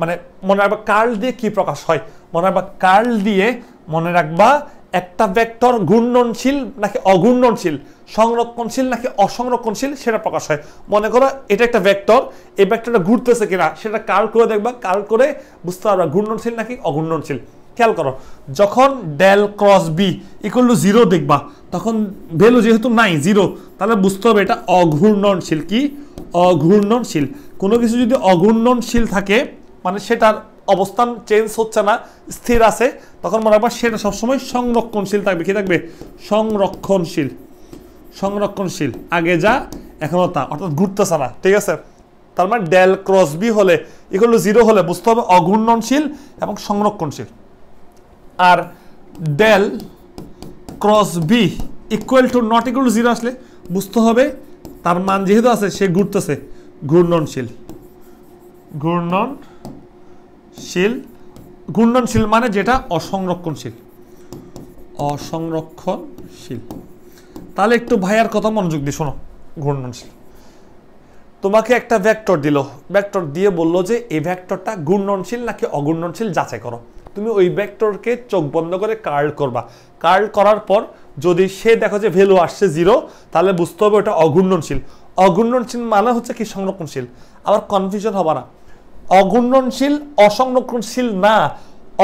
মানে মনে রাখবা কার্ল দিয়ে কি প্রকাশ হয় মনে রাখবা কার্ল দিয়ে মনে রাখবা একটা ভেক্টর ঘূর্ণনশীল নাকি অঘূর্ণনশীল সংরক্ষণশীল নাকি অসংরক্ষণশীল সেটা প্রকাশ হয় মনে করো এটা একটা ভেক্টর এই ভেক্টরটা ঘুরতেছে কিনা সেটা কার্ল করে দেখবা কার্ল করে বুঝতে পারবা ঘূর্ণনশীল নাকি অঘূর্ণনশীল খেয়াল করো যখন del cross B equal to zero দেখবা তখন ভ্যালু যেহেতু নাই জিরো তাহলে বুঝতে হবে এটা অঘূর্ণনশীল কি অঘূর্ণনশীল কোনো কিছু যদি অঘূর্ণনশীল থাকে মানে সেটার অবস্থান চেঞ্জ হচ্ছে না স্থির আছে তখন মনে রাখবা সেটা সবসময় সংরক্ষণশীল থাকবে কি থাকবে সংরক্ষণশীল সংরক্ষণশীল আগে যা এখনও তা অর্থাৎ ঘুরতেছে না ঠিক আছে তার মানে ডেল ক্রসবি হলে এগুলো জিরো হলে বুঝতে হবে অঘূর্ণনশীল এবং সংরক্ষণশীল আর del cross b equal to not equal to zero আসলে বুঝতে হবে তার মান যেহেতু আছে সে ঘুরতেছে ঘূর্ণনশীল ঘূর্ণন শীল ঘূর্ণনশীল মানে যেটা অসংরক্ষণশীল অসংরক্ষণশীল তাহলে একটু ভাইয়ার কথা মনোযোগ দিয়ে শোনো ঘূর্ণনশীল তোমাকে একটা ভ্যাক্টর দিল ভ্যাক্টর দিয়ে বললো যে এই ভ্যাক্টরটা ঘূর্ণনশীল নাকি অঘূর্ণনশীল যাচাই করো তুমি ওই ভ্যাক্টরকে চোখ বন্ধ করে কার্ল করবা কার্ল করার পর যদি সে দেখো যে ভ্যালু আসছে জিরো তাহলে বুঝতে হবে ওটা অঘূর্ণনশীল অঘূর্ণনশীল মানে হচ্ছে কি সংরক্ষণশীল আবার কনফিউশন হবে না অগুণনশীল অসংরক্ষণশীল না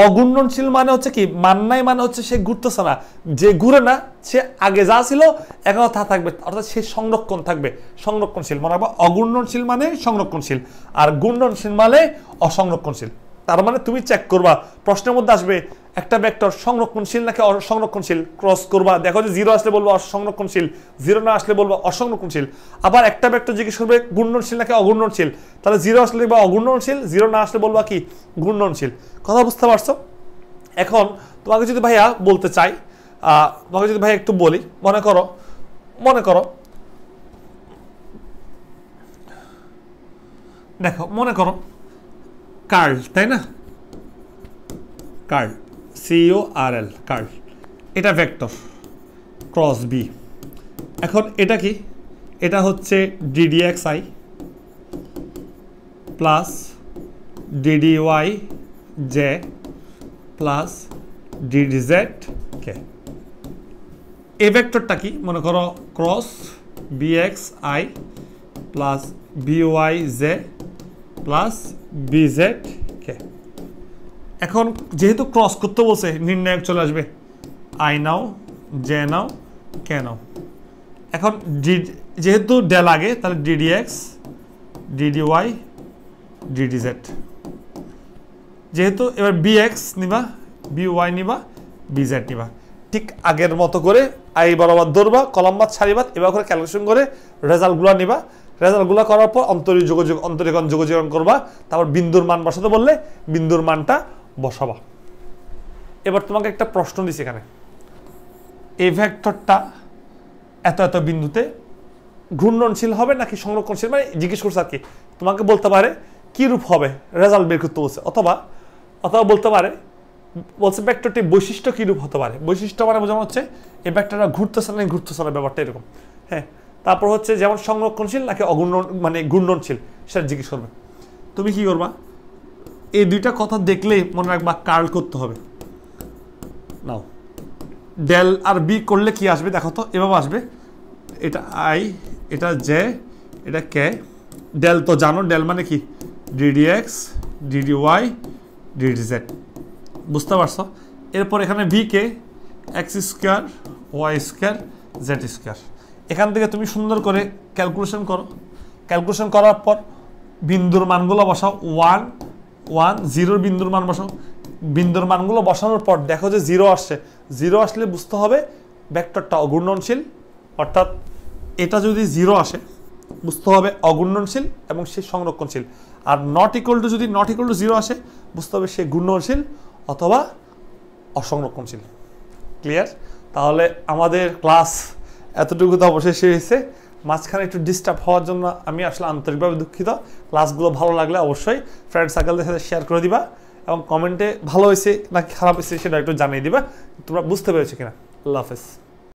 অগুণনশীল মানে হচ্ছে কি মান্নাই মানে হচ্ছে সে ঘুরতেছে না যে ঘুরে না সে আগে যা ছিল এখনও তা থাকবে অর্থাৎ সে সংরক্ষণ থাকবে সংরক্ষণশীল মনে রাখবো অগুণনশীল মানে সংরক্ষণশীল আর গুণ্ডনশীল মানে অসংরক্ষণশীল তার মানে তুমি চেক করবা প্রশ্নের মধ্যে আসবে একটা ব্যাক্টর সংরক্ষণশীল নাকি অসংরক্ষণশীল ক্রস করবা দেখো যে জিরো আসলে বলবো অসংরক্ষণশীল জিরো না আসলে বলবো অসংরক্ষণশীল আবার একটা ব্যাক্টর জিজ্ঞেস করবে গুণনশীল নাকি অগুণনশীল তাহলে জিরো আসলে বা অগুণনশীল জিরো না আসলে বলবা কি গুণনশীল কথা বুঝতে পারছো এখন তোমাকে যদি ভাইয়া বলতে চাই তোমাকে যদি ভাইয়া একটু বলি মনে করো মনে করো দেখো মনে করো কার্ল তাই না curl C O R L curl এটা ভেক্টর ক্রস বি এখন এটা কি এটা হচ্ছে d d x I plus y J plus z k a ভেক্টরটা কি মনে করো cross b x i plus b y j plus b z k এখন যেহেতু ক্রস করতে বলছে নির্ণায়ক চলে আসবে আই নাও জে নাও কে নাও এখন যেহেতু ডে লাগে তাহলে d d x d d y d d z যেহেতু এবার বি এক্স নিবা বি ওয়াই নিবা বি জেড নিবা ঠিক আগের মতো করে আই বরাবর ধরবা কলম বাদ ছাড়িবাদ এবার করে ক্যালকুলেশন করে রেজাল্টগুলো নিবা রেজাল্টগুলো করার পর অন্তরী যোগাযোগ অন্তরীকরণ যোগাযোগ করবা তারপর বিন্দুর মান বসাতে বললে বিন্দুর মানটা বসাবা এবার তোমাকে একটা প্রশ্ন দিছে এখানে এই ভ্যাক্টরটা এত এত বিন্দুতে ঘূর্ণনশীল হবে নাকি সংরক্ষণশীল মানে জিজ্ঞেস করছে আর কি তোমাকে বলতে পারে কি রূপ হবে রেজাল্ট বের করতে বলছে অথবা অথবা বলতে পারে বলছে ব্যাক্টরটি বৈশিষ্ট্য রূপ হতে পারে বৈশিষ্ট্য মানে বোঝানো হচ্ছে এই ব্যাক্টরটা ঘুরতেছে না ঘুরতেছে না ব্যাপারটা এরকম হ্যাঁ তারপর হচ্ছে যেমন সংরক্ষণশীল নাকি অগুণ মানে ঘূর্ণনশীল সেটা জিজ্ঞেস করবে তুমি কি করবা এই দুইটা কথা দেখলেই মনে রাখবা কার্ল করতে হবে নাও ডেল আর বি করলে কি আসবে দেখো তো এভাবে আসবে এটা আই এটা জে এটা কে ডেল তো জানো ডেল মানে কি d d x d d y d d z বুঝতে পারছো এরপর এখানে ভি কে x square y square z square এখান থেকে তুমি সুন্দর করে ক্যালকুলেশন করো ক্যালকুলেশন করার পর বিন্দুর মানগুলো বসাও ওয়ান ওয়ান জিরোর বিন্দুর মান বসো বিন্দুর মানগুলো বসানোর পর দেখো যে জিরো আসছে জিরো আসলে বুঝতে হবে ভেক্টরটা অঘূর্ণনশীল অর্থাৎ এটা যদি জিরো আসে বুঝতে হবে অঘূর্ণনশীল এবং সে সংরক্ষণশীল আর নট ইকুয়াল টু যদি নট ইকুয়াল টু জিরো আসে বুঝতে হবে সে ঘূর্ণনশীল অথবা অসংরক্ষণশীল ক্লিয়ার তাহলে আমাদের ক্লাস এতটুকু তো অবশেষে হয়েছে মাঝখানে একটু ডিস্টার্ব হওয়ার জন্য আমি আসলে আন্তরিকভাবে দুঃখিত ক্লাসগুলো ভালো লাগলে অবশ্যই ফ্রেন্ড সার্কেলদের সাথে শেয়ার করে দিবা এবং কমেন্টে ভালো হয়েছে নাকি খারাপ হয়েছে সেটা একটু জানিয়ে দিবা তোমরা বুঝতে পেরেছো কিনা আল্লাহ হাফেজ